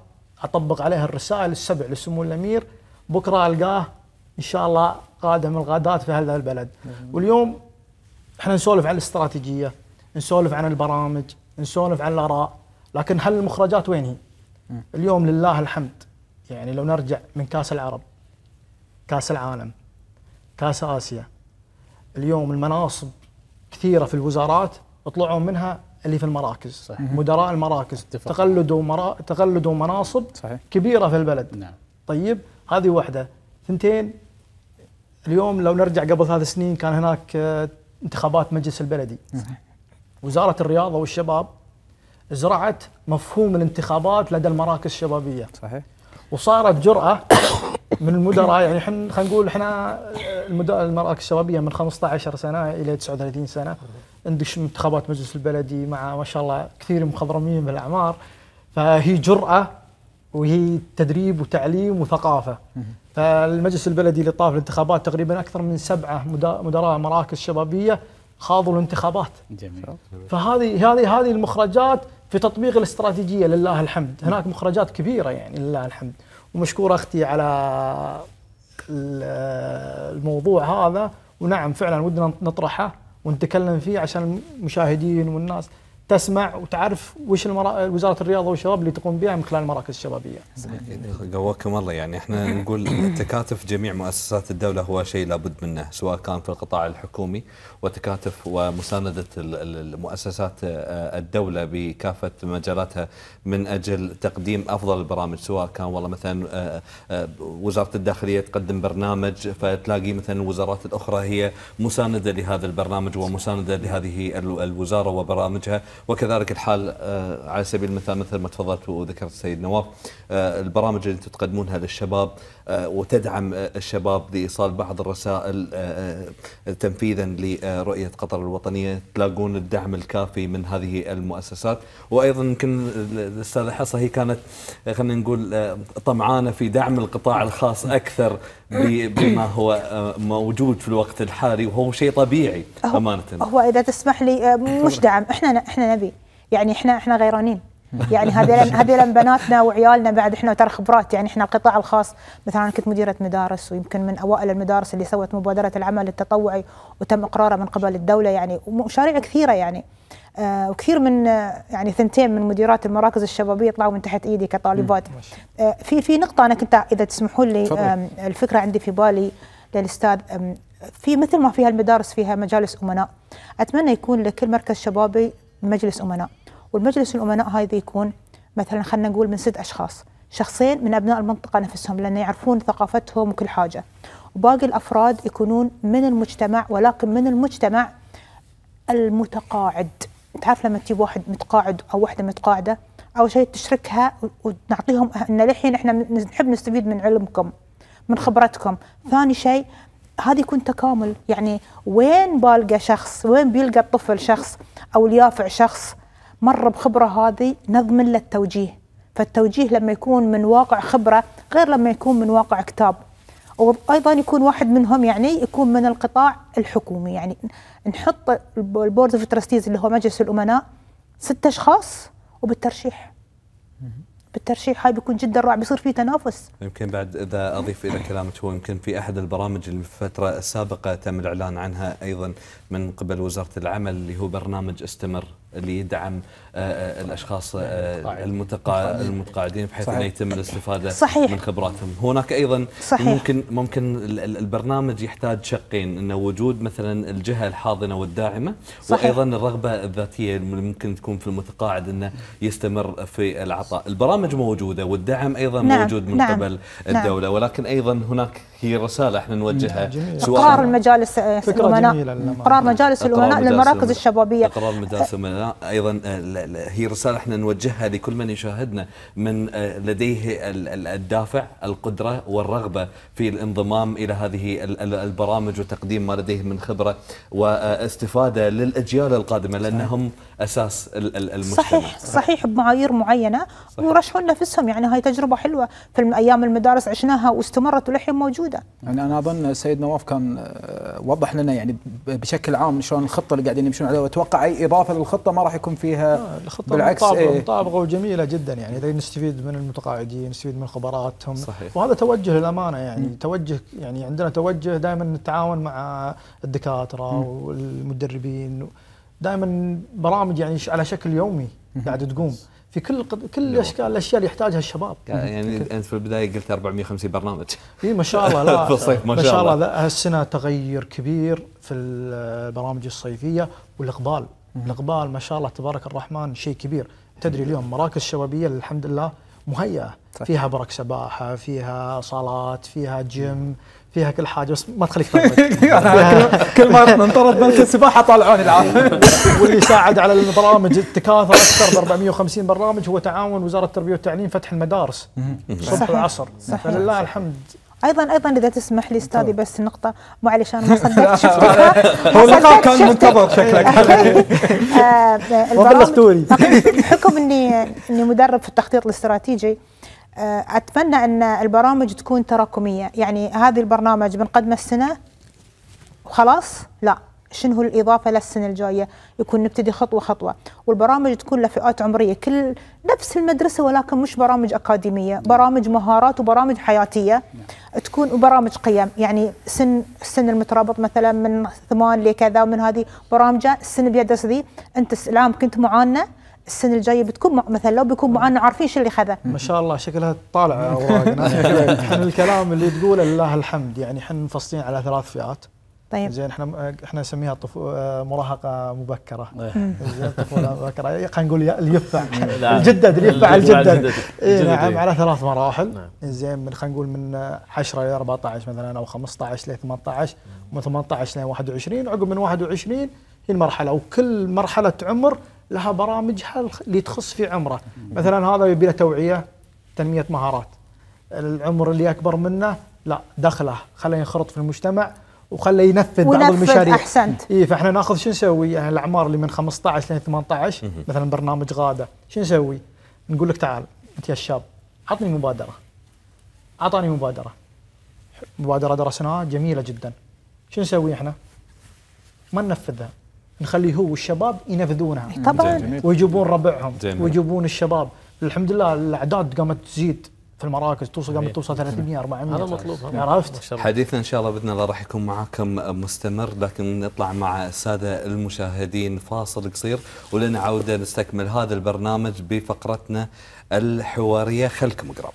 اطبق عليها الرسائل السبع لسمو الامير بكره القاه ان شاء الله قاده من القادات في هذا البلد واليوم احنا نسولف عن الاستراتيجيه نسولف عن البرامج نسولف عن الاراء لكن هل المخرجات وين هي اليوم لله الحمد يعني لو نرجع من كاس العرب كاس العالم كاس اسيا اليوم المناصب كثيره في الوزارات طلعوا منها اللي في المراكز صحيح. مدراء المراكز تقلدوا مرا... تقلدوا مناصب صحيح. كبيره في البلد نعم. طيب هذه واحده ثنتين اليوم لو نرجع قبل ثلاث سنين كان هناك آه، انتخابات مجلس البلدي صحيح. وزاره الرياضه والشباب زرعت مفهوم الانتخابات لدى المراكز الشبابيه صحيح وصارت جرأه من المدراء يعني احنا خلينا نقول احنا آه، المراكز الشبابيه من 15 سنه الى 39 سنه عندك انتخابات مجلس البلدي مع ما شاء الله كثير مخضرمين بالاعمار فهي جراه وهي تدريب وتعليم وثقافه فالمجلس البلدي اللي طاف الانتخابات تقريبا اكثر من سبعه مدراء مراكز شبابيه خاضوا الانتخابات جميل فهذه هذه هذه المخرجات في تطبيق الاستراتيجيه لله الحمد هناك مخرجات كبيره يعني لله الحمد ومشكور اختي على الموضوع هذا ونعم فعلا ودنا نطرحه ونتكلم فيه عشان المشاهدين والناس تسمع وتعرف وش المرا... وزاره الرياضه والشباب اللي تقوم بها من خلال المراكز الشبابيه.
قواكم الله يعني احنا نقول تكاتف جميع مؤسسات الدوله هو شيء لابد منه سواء كان في القطاع الحكومي وتكاتف ومسانده المؤسسات آه، الدوله بكافه مجالاتها من اجل تقديم افضل البرامج سواء كان والله مثلا آه، آه، وزاره الداخليه تقدم برنامج فتلاقي مثلا الوزارات الاخرى هي مسانده لهذا البرنامج ومسانده لهذه الوزاره وبرامجها وكذلك الحال آه، على سبيل المثال مثل ما تفضلت وذكرت السيد نواف آه، البرامج اللي انتم تقدمونها للشباب آه، وتدعم الشباب لايصال بعض الرسائل تنفيذا لرؤيه قطر الوطنيه تلاقون الدعم الكافي من هذه المؤسسات وايضا يمكن الاستاذه حصه هي كانت خلينا نقول طمعانه في دعم القطاع الخاص اكثر بما هو آه، موجود في الوقت الحالي وهو شيء طبيعي امانه هو
اذا تسمح لي آه، مش دعم احنا احنا نبي يعني احنا احنا غيرانين يعني هذول هذول بناتنا وعيالنا بعد احنا ترى خبرات يعني احنا القطاع الخاص مثلا انا كنت مديره مدارس ويمكن من اوائل المدارس اللي سوت مبادره العمل التطوعي وتم اقراره من قبل الدوله يعني ومشاريع كثيره يعني آه وكثير من آه يعني ثنتين من مديرات المراكز الشبابيه طلعوا من تحت ايدي كطالبات آه في في نقطه انا كنت اذا تسمحوا لي الفكره عندي في بالي للاستاذ في مثل ما فيها المدارس فيها مجالس امناء اتمنى يكون لكل مركز شبابي مجلس امناء والمجلس الامناء هذا يكون مثلا خلينا نقول من ست اشخاص شخصين من ابناء المنطقه نفسهم لان يعرفون ثقافتهم وكل حاجه وباقي الافراد يكونون من المجتمع ولكن من المجتمع المتقاعد تعرف لما تجيب واحد متقاعد او واحده متقاعده اول شيء تشركها ونعطيهم ان للحين احنا نحب نستفيد من علمكم من خبرتكم ثاني شيء هذا يكون تكامل يعني وين بالقى شخص وين بيلقى الطفل شخص او اليافع شخص مر بخبرة هذه نضمن له التوجيه فالتوجيه لما يكون من واقع خبرة غير لما يكون من واقع كتاب وأيضا يكون واحد منهم يعني يكون من القطاع الحكومي يعني نحط البورد اوف ترستيز اللي هو مجلس الأمناء ستة أشخاص وبالترشيح بالترشيح هاي بيكون جدا رائع بيصير في تنافس
يمكن بعد اذا اضيف الى كلامك هو يمكن في احد البرامج اللي في الفتره السابقه تم الاعلان عنها ايضا من قبل وزاره العمل اللي هو برنامج استمر اللي يدعم آه، آه، الاشخاص آه، المتقاعدين بحيث انه يتم الاستفاده صحيح. من خبراتهم، هناك ايضا صحيح. ممكن ممكن البرنامج يحتاج شقين انه وجود مثلا الجهه الحاضنه والداعمه صحيح. وايضا الرغبه الذاتيه اللي ممكن تكون في المتقاعد انه يستمر في العطاء، البرامج موجوده والدعم ايضا نعم. موجود من نعم. قبل نعم. الدوله نعم. ولكن ايضا هناك هي رساله احنا نوجهها نعم، جميل. سواء قرار
المجالس الامناء قرار مجالس الامناء للمراكز الشبابيه
قرار مجالس الامناء ايضا آه، هي رساله احنا نوجهها لكل من يشاهدنا من آه، لديه الدافع القدره والرغبه في الانضمام الى هذه البرامج وتقديم ما لديه من خبره واستفاده للاجيال القادمه لانهم
اساس المجتمع صحيح صحيح
بمعايير معينه صحيح. ورشحوا نفسهم يعني هاي تجربه حلوه في ايام المدارس عشناها واستمرت ولحين موجوده
يعني انا اظن سيد نواف كان آه، وضح لنا يعني بشكل عام شلون الخطه اللي قاعدين يمشون عليها واتوقع اي اضافه للخطه
ما راح يكون فيها الخطه بالعكس مطابقه إيه وجميله جدا يعني نستفيد من المتقاعدين نستفيد من خبراتهم صحيح. وهذا توجه للامانه يعني م. توجه يعني عندنا توجه دائما التعاون مع الدكاتره م. والمدربين دائما برامج يعني على شكل يومي قاعده تقوم في كل قد... كل اشكال الاشياء اللي يحتاجها الشباب يعني
انت في البدايه قلت 450 برنامج اي ما شاء الله لا في الصيف ما شاء الله ما شاء
الله هالسنه تغير كبير في البرامج الصيفيه والاقبال الاقبال ما شاء الله تبارك الرحمن شيء كبير تدري اليوم مراكز الشبابيه الحمد لله مهيئه فيها برك سباحه فيها صالات فيها جيم فيها كل حاجه بس ما تخليك يعني كل ما انطرد بنك
السباحه طالعوني العالم
واللي ساعد على البرامج التكاثر اكثر ب 450 برنامج هو تعاون وزاره التربيه والتعليم فتح المدارس
صبح العصر
فلله الحمد ايضا ايضا اذا تسمح لي استاذي بس نقطه معلش انا ما صدقت
شفتها هو اللقاء كان منتظر شكلك
آه، حكم بحكم اني اني مدرب في التخطيط الاستراتيجي آه، اتمنى ان البرامج تكون تراكميه يعني هذه البرنامج بنقدمه السنه وخلاص لا شنو هو الاضافه للسنه الجايه يكون نبتدي خطوه خطوه والبرامج تكون لفئات عمريه كل نفس المدرسه ولكن مش برامج اكاديميه برامج مهارات وبرامج حياتيه نعم. تكون وبرامج قيم يعني سن السن المترابط مثلا من ثمان لكذا ومن هذه برامجه السن بيدرس ذي انت سلام كنت معانا السنه الجايه بتكون مثلا لو بيكون معانا عارفين شو اللي خذه
ما شاء الله شكلها طالعه اوراقنا احنا الكلام اللي تقوله لله الحمد يعني احنا مفصلين على ثلاث فئات طيب زين احنا احنا نسميها آه، مراهقه مبكره إيه. زين طفوله مبكره إيه، خلينا نقول اليفع الجدد اليفع الجدد إيه، نعم على ثلاث مراحل نعم. زين من خلينا نقول من 10 الى 14 مثلا او 15 ل 18 من 18 ل 21 عقب من 21 هي المرحله وكل مرحله عمر لها برامجها اللي تخص في عمره مثلا هذا يبي له توعيه تنميه مهارات العمر اللي اكبر منه لا دخله خليه ينخرط في المجتمع وخليه ينفذ بعض المشاريع احسنت اي فاحنا ناخذ شو نسوي يعني الاعمار اللي من 15 ل 18 مثلا برنامج غاده شو نسوي؟ نقول لك تعال انت يا الشاب عطني مبادره اعطاني مبادره مبادره درسناها جميله جدا شو نسوي احنا؟ ما ننفذها نخلي هو والشباب ينفذونها إيه، طبعا ويجيبون ربعهم ويجيبون الشباب الحمد لله الاعداد قامت تزيد في المراكز توصل قامت إيه. توصل 300 400 هذا مطلوب عرفت
حديثنا ان شاء الله باذن الله راح يكون معاكم مستمر لكن نطلع مع الساده المشاهدين فاصل قصير ولنا عوده نستكمل هذا البرنامج بفقرتنا الحواريه خلكم قراب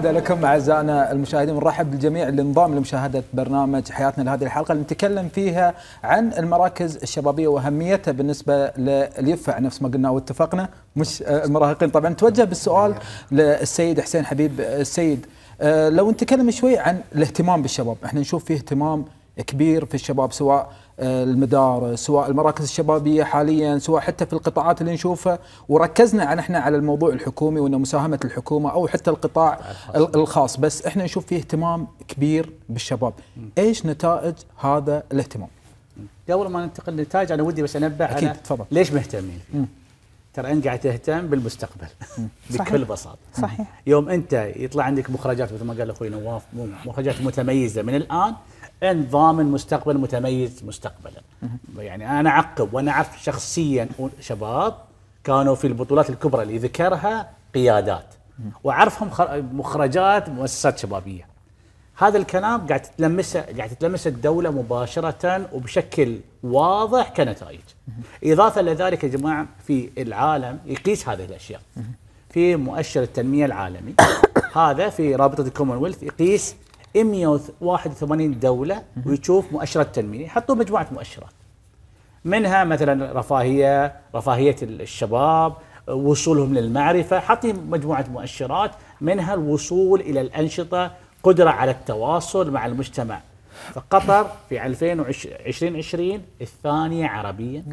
عودة لكم أعزائنا المشاهدين ونرحب بالجميع اللي انضم لمشاهدة برنامج حياتنا لهذه الحلقة اللي نتكلم فيها عن المراكز الشبابية وأهميتها بالنسبة لليفع نفس ما قلنا واتفقنا مش المراهقين طبعا توجه بالسؤال للسيد حسين حبيب السيد آه، لو نتكلم شوي عن الاهتمام بالشباب احنا نشوف فيه اهتمام كبير في الشباب سواء المدارس سواء المراكز الشبابيه حاليا سواء حتى في القطاعات اللي نشوفها وركزنا عن احنا على الموضوع الحكومي وان مساهمه الحكومه او حتى القطاع الخاص بس احنا نشوف فيه اهتمام كبير بالشباب ايش نتائج هذا الاهتمام
قبل ما ننتقل للنتائج انا ودي بس انبه أكيد. على
تفضل. ليش مهتمين فيه؟
ترى انت قاعد تهتم بالمستقبل بكل بساطه صحيح يوم انت يطلع عندك مخرجات مثل ما قال اخوي نواف مخرجات متميزه من الان ان ضامن مستقبل متميز مستقبلا يعني انا اعقب وانا اعرف شخصيا شباب كانوا في البطولات الكبرى اللي ذكرها قيادات واعرفهم مخرجات مؤسسات شبابيه هذا الكلام قاعد تتلمسه قاعد تتلمسه الدوله مباشره وبشكل واضح كنتائج اضافه لذلك يا جماعه في العالم يقيس هذه الاشياء في مؤشر التنميه العالمي هذا في رابطه الكومنولث يقيس 181 دوله ويشوف مؤشرات تنميه يحطون مجموعه مؤشرات منها مثلا رفاهيه رفاهيه الشباب وصولهم للمعرفه حاطين مجموعه مؤشرات منها الوصول الى الانشطه قدره على التواصل مع المجتمع فقطر في 2020 الثانيه عربيا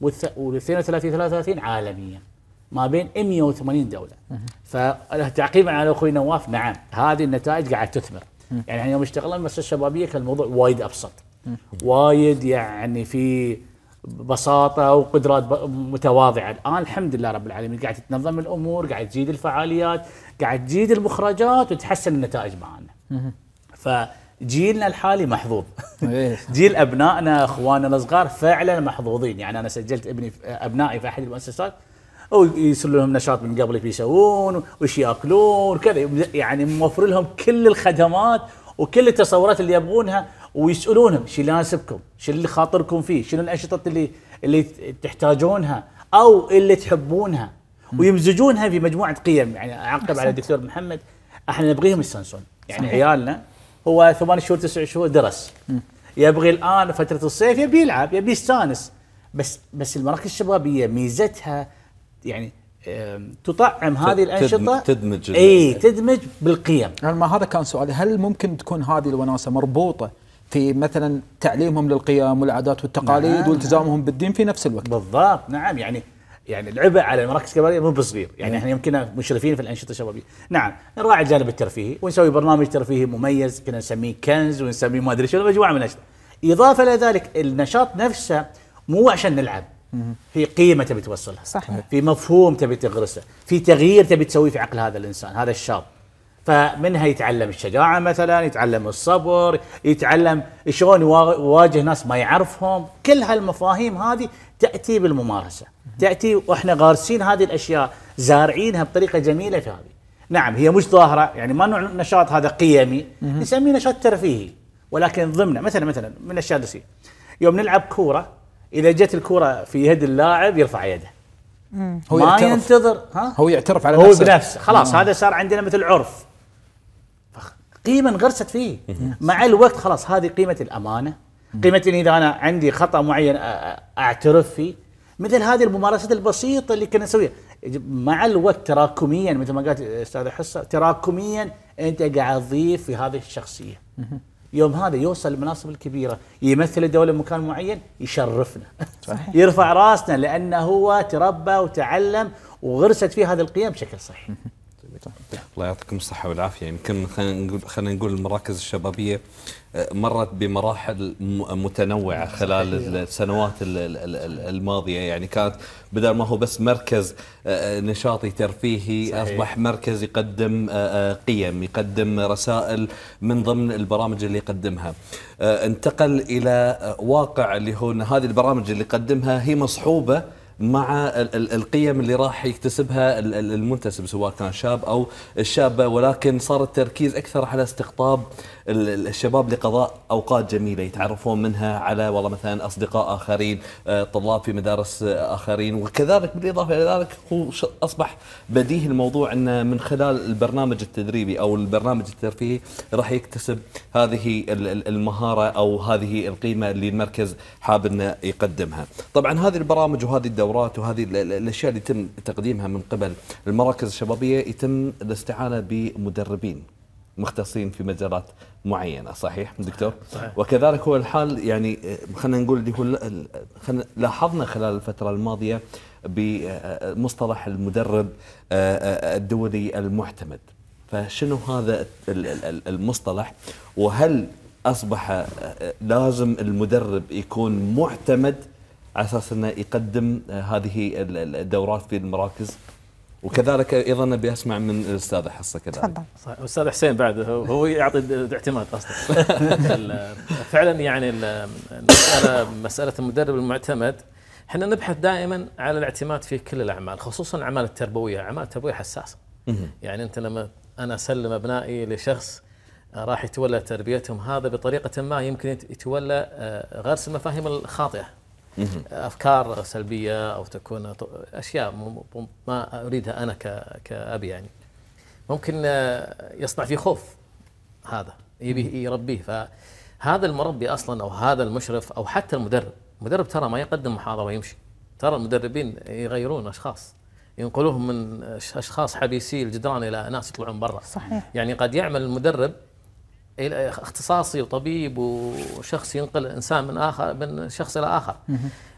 و 32 33 عالميا ما بين 180 دوله فتعقيبا على اخوي نواف نعم هذه النتائج قاعد تثمر يعني احنا يوم اشتغلنا المؤسسه الشبابيه كان الموضوع وايد ابسط وايد يعني في بساطه وقدرات متواضعه الان الحمد لله رب العالمين قاعد تتنظم الامور قاعد تزيد الفعاليات قاعد تزيد المخرجات وتحسن النتائج معنا فجيلنا الحالي محظوظ إيه. جيل ابنائنا اخواننا الصغار فعلا محظوظين يعني انا سجلت ابني ابنائي في احد المؤسسات او يصير لهم نشاط من قبل ايش يسوون وايش ياكلون وكذا يعني موفر لهم كل الخدمات وكل التصورات اللي يبغونها ويسالونهم شو يناسبكم؟ شو اللي خاطركم فيه؟ شنو الانشطه اللي اللي تحتاجونها او اللي تحبونها ويمزجونها في مجموعه قيم يعني اعقب على الدكتور محمد احنا نبغيهم يستانسون يعني صحيح. عيالنا هو ثمان شهور تسع شهور درس م. يبغي الان فتره الصيف يبي يلعب يبي يستانس بس بس المراكز الشبابيه ميزتها
يعني تطعم هذه الانشطه تدمج اي تدمج بالقيم ما هذا كان سؤالي هل ممكن تكون هذه الوناسه مربوطه في مثلا تعليمهم للقيم والعادات والتقاليد نعم والتزامهم بالدين في نفس الوقت
بالضبط نعم يعني يعني العبء على المراكز الكبريه مو بصغير يعني نعم. احنا يمكن مشرفين في الانشطه الشبابيه نعم نراعي الجانب الترفيهي ونسوي برنامج ترفيهي مميز كنا نسميه كنز ونسميه ما ادري شنو مجموعه من الاشياء اضافه الى ذلك النشاط نفسه مو عشان نلعب في قيمه تبي توصلها صحيح. في مفهوم تبي تغرسه في تغيير تبي تسويه في عقل هذا الانسان هذا الشاب فمنها يتعلم الشجاعه مثلا يتعلم الصبر يتعلم شلون يواجه ناس ما يعرفهم كل هالمفاهيم هذه تاتي بالممارسه تاتي واحنا غارسين هذه الاشياء زارعينها بطريقه جميله في هذه نعم هي مش ظاهره يعني ما نوع نشاط هذا قيمي نسميه نشاط ترفيهي ولكن ضمنه مثلا مثلا من الاشياء يوم نلعب كوره اذا جت الكره في يد اللاعب يرفع يده هو ما يعترف. ينتظر ها هو يعترف على هو نفسه هو بنفسه خلاص مم. هذا صار عندنا مثل عرف قيمه انغرست فيه مع الوقت خلاص هذه قيمه الامانه قيمه إن اذا انا عندي خطا معين اعترف فيه مثل هذه الممارسات البسيطه اللي كنا نسويها مع الوقت تراكميا مثل ما قالت استاذ حصه تراكميا انت قاعد تضيف في هذه الشخصيه يوم هذا يوصل المناصب الكبيره يمثل الدوله بمكان معين يشرفنا صحيح. يرفع راسنا لانه هو تربى وتعلم وغرست فيه هذه القيم بشكل صحيح
الله يعطيكم الصحه والعافيه يمكن خلينا نقول خلينا نقول المراكز الشبابيه مرت بمراحل متنوعة خلال السنوات الماضية يعني كانت بدل ما هو بس مركز آه، آه، نشاطي ترفيهي صحيح. أصبح مركز يقدم آه، قيم يقدم رسائل من ضمن البرامج اللي يقدمها انتقل إلى واقع اللي هو أن هذه البرامج اللي يقدمها هي مصحوبة مع القيم اللي راح يكتسبها المنتسب سواء كان شاب او الشابه ولكن صار التركيز اكثر على استقطاب الشباب لقضاء اوقات جميله يتعرفون منها على والله مثلا اصدقاء اخرين آه، طلاب في مدارس آه، اخرين وكذلك بالاضافه الى ذلك هو اصبح بديهي الموضوع انه من خلال البرنامج التدريبي او البرنامج الترفيهي راح يكتسب هذه المهاره او هذه القيمه اللي المركز حاب انه يقدمها. طبعا هذه البرامج وهذه الدورات وهذه الاشياء اللي يتم تقديمها من قبل المراكز الشبابيه يتم الاستعانه بمدربين مختصين في مجالات معينه صحيح دكتور صحيح. وكذلك هو الحال يعني خلينا نقول اللي هو لاحظنا خلال الفتره الماضيه بمصطلح المدرب آه، آه، الدولي المعتمد فشنو هذا المصطلح وهل اصبح آه، لازم المدرب يكون معتمد على اساس انه يقدم هذه الدورات في المراكز وكذلك ايضا ابي اسمع من الاستاذ حصه كذلك تفضل
استاذ حسين بعد هو يعطي الاعتماد اصلا فعلا يعني المساله مساله المدرب المعتمد احنا نبحث دائما على الاعتماد في كل الاعمال خصوصا الاعمال التربويه، الاعمال التربويه حساسه. يعني انت لما انا اسلم ابنائي لشخص آه، راح يتولى تربيتهم هذا بطريقه ما يمكن يتولى آه، غرس المفاهيم الخاطئه. افكار سلبيه او تكون اشياء ما اريدها انا كاب يعني ممكن آه، يصنع فيه خوف هذا يبي يربيه فهذا المربي اصلا او هذا المشرف او حتى المدرب المدرب ترى ما يقدم محاضره ويمشي ترى المدربين يغيرون اشخاص ينقلوهم من اشخاص حبيسي الجدران الى ناس يطلعون برا صحيح يعني قد يعمل المدرب اختصاصي وطبيب وشخص ينقل الانسان من اخر من شخص الى اخر.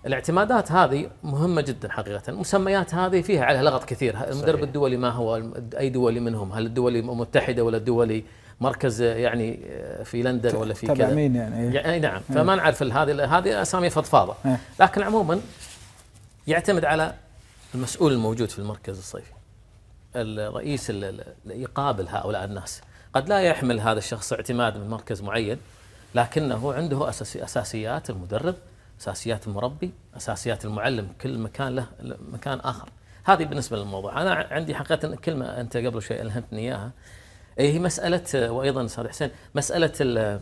الاعتمادات هذه مهمه جدا حقيقه، المسميات هذه فيها عليها لغط كثير، المدرب الدولي ما هو؟ اي دولي منهم؟ هل الدولي المتحده ولا الدولي مركز آه، يعني آه، في لندن ولا في كذا؟ مين يعني؟ إيه. يعني نعم، إيه. فما نعرف هذه هذه اسامي فضفاضه، إيه. لكن عموما يعتمد على المسؤول الموجود في المركز الصيفي. الرئيس اللي يقابل هؤلاء الناس. قد لا يحمل هذا الشخص اعتماد من مركز معين لكنه عنده اساسيات المدرب، اساسيات المربي، اساسيات المعلم، كل مكان له مكان اخر. هذه بالنسبه للموضوع، انا عندي حقيقه كلمه انت قبل شوي الهمتني اياها إيه، هي مساله وايضا استاذ حسين مساله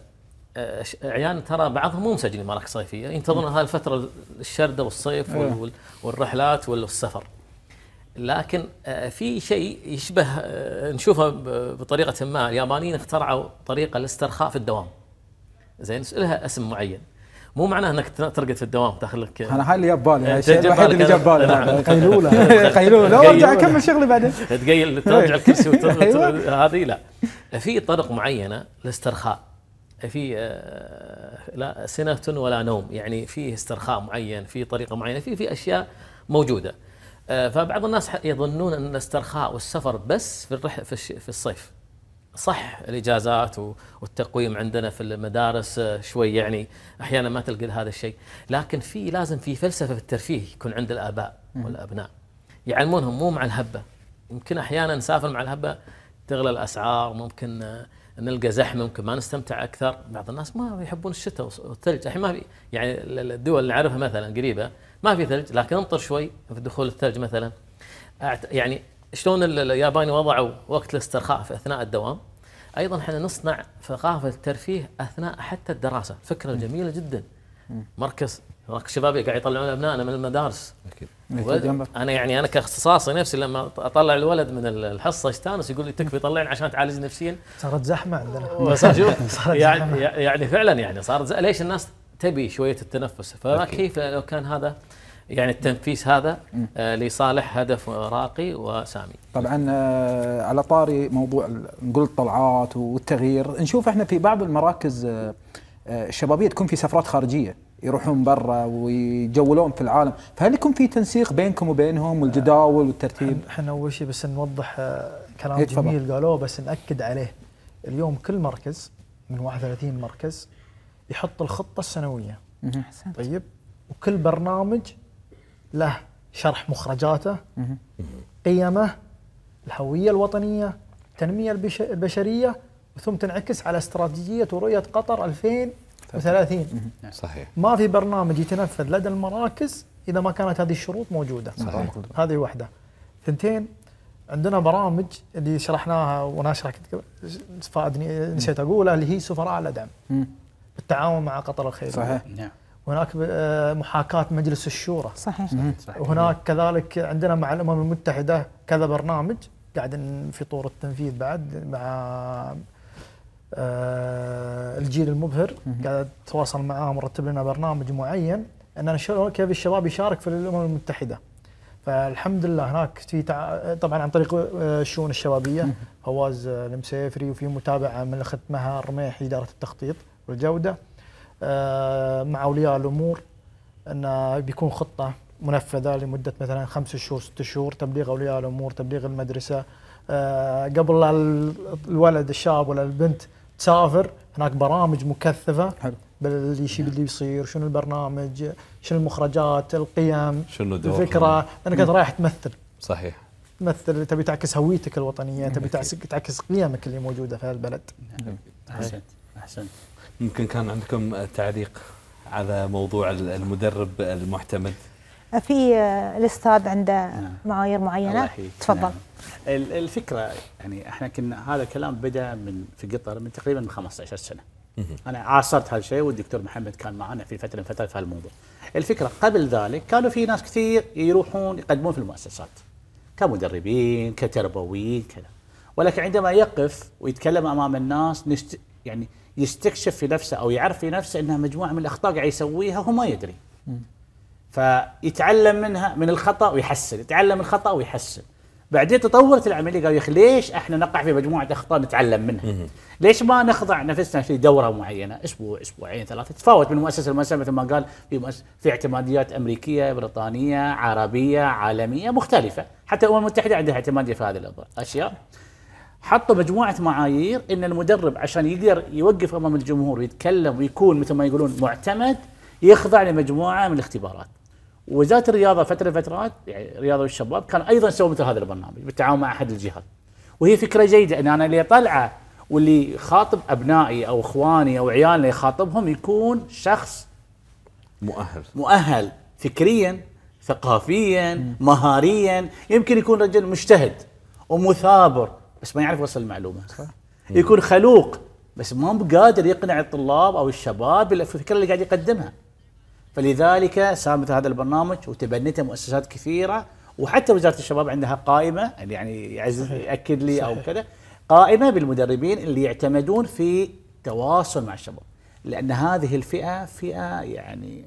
عيان ترى بعضهم مو مسجلين مراكز صيفيه ينتظرون هذه الفتره الشرده والصيف أيوه. والرحلات والسفر. لكن آه، في شيء يشبه آه، نشوفه بطريقه ما اليابانيين اخترعوا طريقه الاسترخاء في الدوام زين لها اسم معين مو معناه انك ترقد في الدوام تاخذ لك آه، انا هاي اللي جاب الشيء إيه، الوحيد اللي جاب بالي قيلوله قيلوله وارجع اكمل شغلي بعدين تقيل ترجع إيه. الكرسي أيوة. هذه لا في طرق معينه للاسترخاء في لا سنه ولا نوم يعني في استرخاء معين في طريقه معينه في في اشياء موجوده آه، فبعض الناس يظنون ان الاسترخاء والسفر بس في الرحله في, في الصيف صح الاجازات والتقويم عندنا في المدارس آه، شوي يعني احيانا ما تلقى هذا الشيء لكن في لازم في فلسفه في الترفيه يكون عند الاباء والابناء يعلمونهم مو مع الهبه يمكن احيانا نسافر مع الهبه تغلى الاسعار ممكن آه، نلقى زحمه ممكن ما نستمتع اكثر بعض الناس ما يحبون الشتاء والثلج الحين ما في يعني الدول اللي اعرفها مثلا قريبه ما في ثلج لكن امطر شوي في دخول الثلج مثلا يعني شلون الياباني وضعوا وقت الاسترخاء في اثناء الدوام ايضا احنا نصنع ثقافه الترفيه اثناء حتى الدراسه فكره جميله جدا مركز هناك شباب قاعد يطلعون ابنائنا من المدارس اكيد انا يعني انا كاختصاصي نفسي لما اطلع الولد من الحصه يستانس يقول لي تكفي طلعني عشان تعالج نفسيا
صارت زحمه عندنا بس شوف
يعني يعني فعلا يعني صارت ليش الناس تبي شويه التنفس فكيف لو كان هذا يعني التنفيس هذا آه، لصالح هدف راقي وسامي
طبعا آه، على طاري موضوع نقول الطلعات والتغيير نشوف احنا في بعض المراكز الشبابيه آه، تكون في سفرات خارجيه يروحون برا ويجولون في العالم فهل يكون في تنسيق بينكم وبينهم والجداول والترتيب
احنا اول شيء بس نوضح آه، كلام إيه، جميل قالوه بس ناكد عليه اليوم كل مركز من 31 مركز يحط الخطه السنويه طيب وكل برنامج له شرح مخرجاته قيمه الهويه الوطنيه التنميه البشريه ثم تنعكس على استراتيجيه ورؤيه قطر 2030 وثلاثين صحيح ما في برنامج يتنفذ لدى المراكز إذا ما كانت هذه الشروط موجودة صحيح هذه واحدة ثنتين عندنا برامج اللي شرحناها وانا شرحت فادني نسيت اقولها اللي هي سفراء على دعم بالتعاون مع قطر الخير صحيح نعم هناك آه، محاكاة مجلس الشورى صحيح. صحيح وهناك كذلك عندنا مع الأمم المتحدة كذا برنامج قاعد في طور التنفيذ بعد مع آه، الجيل المبهر قاعد اتواصل معاهم ورتب لنا برنامج معين ان شلون كيف الشباب يشارك في الامم المتحده فالحمد لله هناك في تع... طبعا عن طريق آه، الشؤون الشبابيه فواز آه، المسيفري وفي متابعه من الاخت مها رميح اداره التخطيط والجوده مع اولياء الامور ان بيكون خطه منفذه لمده مثلا خمس شهور ست شهور تبليغ اولياء الامور تبليغ المدرسه قبل الولد الشاب ولا البنت تسافر هناك برامج مكثفه حلو باللي شيء اللي بيصير شنو البرنامج شنو المخرجات القيم شنو دورك الفكره لانك انك رايح تمثل صحيح تمثل تبي تعكس هويتك الوطنيه نعم. تبي تعكس قيمك اللي موجوده في هالبلد احسنت احسنت
يمكن كان عندكم تعليق على موضوع المدرب المعتمد
في آه، الاستاذ عنده نعم. معايير معينه تفضل نعم.
الفكره يعني احنا كنا هذا الكلام
بدا من في قطر من تقريبا من 15 سنه انا عاصرت هذا الشيء والدكتور محمد كان معنا في فتره من فترات في هالموضوع الفكره قبل ذلك كانوا في ناس كثير يروحون يقدمون في المؤسسات كمدربين كتربويين كذا ولكن عندما يقف ويتكلم امام الناس نشت يعني يستكشف في نفسه او يعرف في نفسه انها مجموعه من الاخطاء قاعد يسويها وهو ما يدري فيتعلم منها من الخطا ويحسن يتعلم من الخطا ويحسن بعدين تطورت العمليه قالوا يا اخي ليش احنا نقع في مجموعه اخطاء نتعلم منها؟ ليش ما نخضع نفسنا في دوره معينه اسبوع اسبوعين ثلاثه تتفاوت من مؤسسه لمؤسسه مثل ما قال في في اعتماديات امريكيه بريطانيه عربيه عالميه مختلفه حتى الامم المتحده عندها اعتماديه في هذه الاشياء. حطوا مجموعه معايير ان المدرب عشان يقدر يوقف امام الجمهور ويتكلم ويكون مثل ما يقولون معتمد يخضع لمجموعه من الاختبارات. وزاره الرياضه فتره فترات يعني الرياضه والشباب كان ايضا سووا مثل هذا البرنامج بالتعاون مع احد الجهات وهي فكره جيده ان انا اللي طلعه واللي خاطب ابنائي او اخواني او عيالنا يخاطبهم يكون شخص مؤهل مؤهل فكريا ثقافيا مهاريا يمكن يكون رجل مجتهد ومثابر بس ما يعرف يوصل المعلومه صح؟ يكون خلوق بس ما قادر يقنع الطلاب او الشباب بالفكره اللي قاعد يقدمها فلذلك ساهمت هذا البرنامج وتبنته مؤسسات كثيره وحتى وزاره الشباب عندها قائمه يعني يعز ياكد لي صحيح. او كذا قائمه بالمدربين اللي يعتمدون في تواصل مع الشباب لان هذه الفئه فئه يعني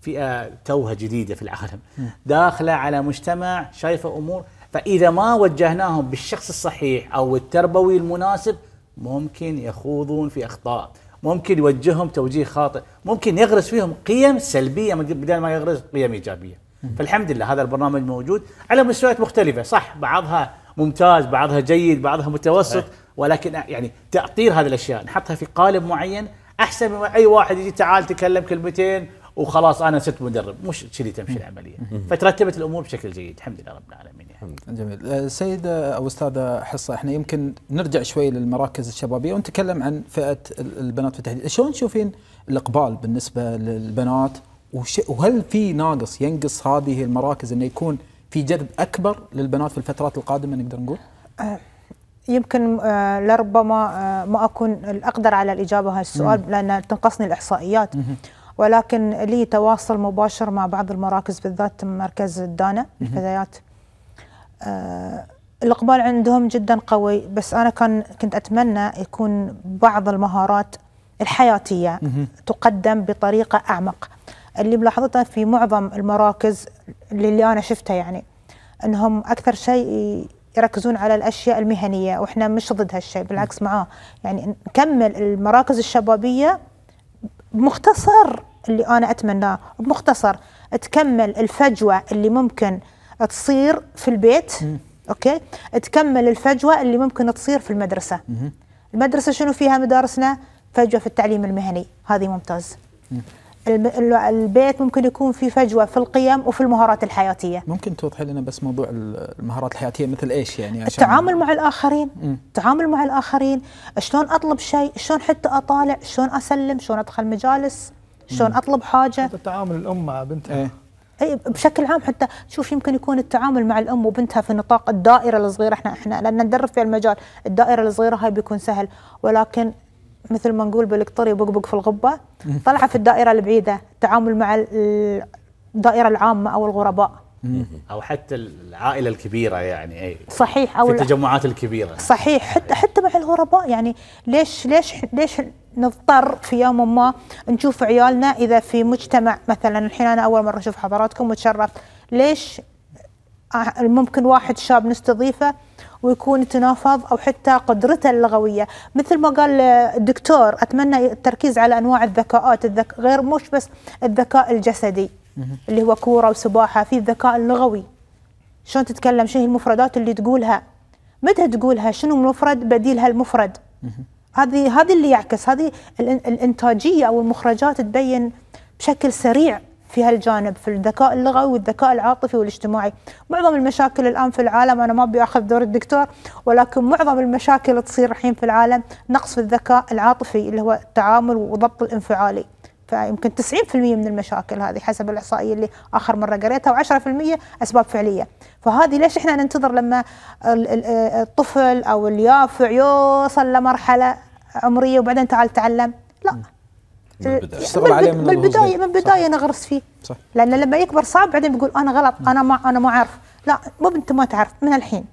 فئه توها جديده في العالم داخله على مجتمع شايفه امور فاذا ما وجهناهم بالشخص الصحيح او التربوي المناسب ممكن يخوضون في اخطاء ممكن يوجههم توجيه خاطئ ممكن يغرس فيهم قيم سلبيه بدل ما يغرس قيم ايجابيه فالحمد لله هذا البرنامج موجود على مستويات مختلفه صح بعضها ممتاز بعضها جيد بعضها متوسط ولكن يعني تأطير هذه الأشياء نحطها في قالب معين أحسن من أي واحد يجي تعال تكلم كلمتين وخلاص انا صرت مدرب مش كذي تمشي العمليه فترتبت الامور بشكل جيد الحمد لله رب العالمين
يعني.
جميل آه، سيده آه، او استاذه آه، حصه احنا يمكن نرجع شوي للمراكز الشبابيه ونتكلم عن فئه البنات في التحديد شلون تشوفين الاقبال بالنسبه للبنات وهل في ناقص ينقص هذه المراكز انه يكون في جذب اكبر للبنات في الفترات القادمه نقدر نقول؟
يمكن لربما ما اكون اقدر على الاجابه هالسؤال لان تنقصني الاحصائيات ولكن لي تواصل مباشر مع بعض المراكز بالذات مركز الدانة الفتيات آه الاقبال عندهم جدا قوي بس انا كان كنت اتمنى يكون بعض المهارات الحياتيه تقدم بطريقه اعمق اللي ملاحظتها في معظم المراكز اللي, اللي انا شفتها يعني انهم اكثر شيء يركزون على الاشياء المهنيه واحنا مش ضد هالشيء بالعكس معاه يعني نكمل المراكز الشبابيه بمختصر اللي أنا أتمناه بمختصر تكمل الفجوة اللي ممكن تصير في البيت أوكي تكمل الفجوة اللي ممكن تصير في المدرسة المدرسة شنو فيها مدارسنا فجوة في التعليم المهني هذه ممتاز البيت ممكن يكون في فجوه في القيم وفي المهارات الحياتيه ممكن توضحي لنا بس
موضوع المهارات الحياتيه مثل ايش يعني عشان
التعامل مع الاخرين التعامل مع الاخرين شلون اطلب شيء شلون حتى اطالع شلون اسلم شلون ادخل مجالس شلون اطلب حاجه حتى الام مع بنتها ايه. اي بشكل عام حتى شوف يمكن يكون التعامل مع الام وبنتها في نطاق الدائره الصغيره احنا احنا لان ندرب في المجال الدائره الصغيره هاي بيكون سهل ولكن مثل ما نقول بالقطر يبقبق في الغبه طلع في الدائره البعيده التعامل مع الدائره العامه او الغرباء
او حتى العائله الكبيره يعني اي صحيح او في التجمعات الكبيره
صحيح حتى حتى مع الغرباء يعني ليش ليش ليش نضطر في يوم ما نشوف عيالنا اذا في مجتمع مثلا الحين انا اول مره اشوف حضراتكم وتشرفت ليش أه- ممكن واحد شاب نستضيفه ويكون تنافض أو حتى قدرته اللغوية مثل ما قال الدكتور أتمنى التركيز على أنواع الذكاءات الذك... غير مش بس الذكاء الجسدي اللي هو كورة وسباحة في الذكاء اللغوي شلون تتكلم شنو هي المفردات اللي تقولها متى تقولها شنو المفرد بديل هالمفرد هذه هذه اللي يعكس هذه الانتاجيه او المخرجات تبين بشكل سريع في هالجانب في الذكاء اللغوي والذكاء العاطفي والاجتماعي معظم المشاكل الآن في العالم أنا ما أبي أخذ دور الدكتور ولكن معظم المشاكل تصير الحين في العالم نقص في الذكاء العاطفي اللي هو التعامل وضبط الانفعالي فيمكن 90% من المشاكل هذه حسب الإحصائية اللي آخر مرة قريتها و10% أسباب فعلية فهذه ليش إحنا ننتظر لما الطفل أو اليافع يوصل لمرحلة عمرية وبعدين تعال تعلم لا يعني من البدايه عليه من البدايه من البدايه انا اغرس فيه صح لان لما يكبر صعب بعدين بيقول انا غلط انا ما انا ما اعرف لا مو انت ما تعرف من الحين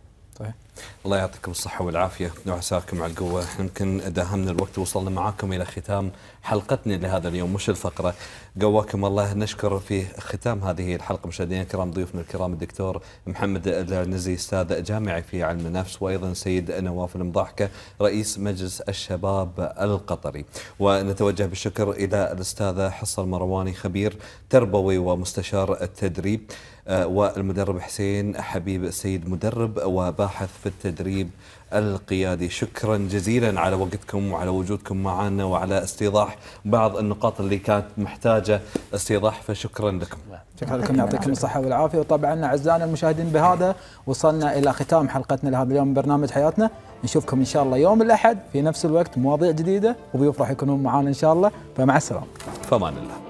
الله يعطيكم الصحة والعافية وعساكم على القوة يمكن داهمنا الوقت وصلنا معاكم إلى ختام حلقتنا لهذا اليوم مش الفقرة قواكم الله نشكر في ختام هذه الحلقة مشاهدينا الكرام ضيوفنا الكرام الدكتور محمد العنزي أستاذ جامعي في علم النفس وأيضا سيد نواف المضاحكة رئيس مجلس الشباب القطري ونتوجه بالشكر إلى الأستاذة حصة المرواني خبير تربوي ومستشار التدريب والمدرب حسين حبيب السيد مدرب وباحث في التدريب القيادي شكرا جزيلا على وقتكم وعلى وجودكم معنا وعلى استيضاح بعض النقاط اللي كانت محتاجة استيضاح فشكرا لكم
شكرا لكم يعطيكم الصحة والعافية وطبعا أعزائنا المشاهدين بهذا وصلنا إلى ختام حلقتنا لهذا اليوم من برنامج حياتنا نشوفكم إن شاء الله يوم الأحد في نفس الوقت مواضيع جديدة وضيوف راح يكونون معانا إن شاء الله فمع السلامة
فمان الله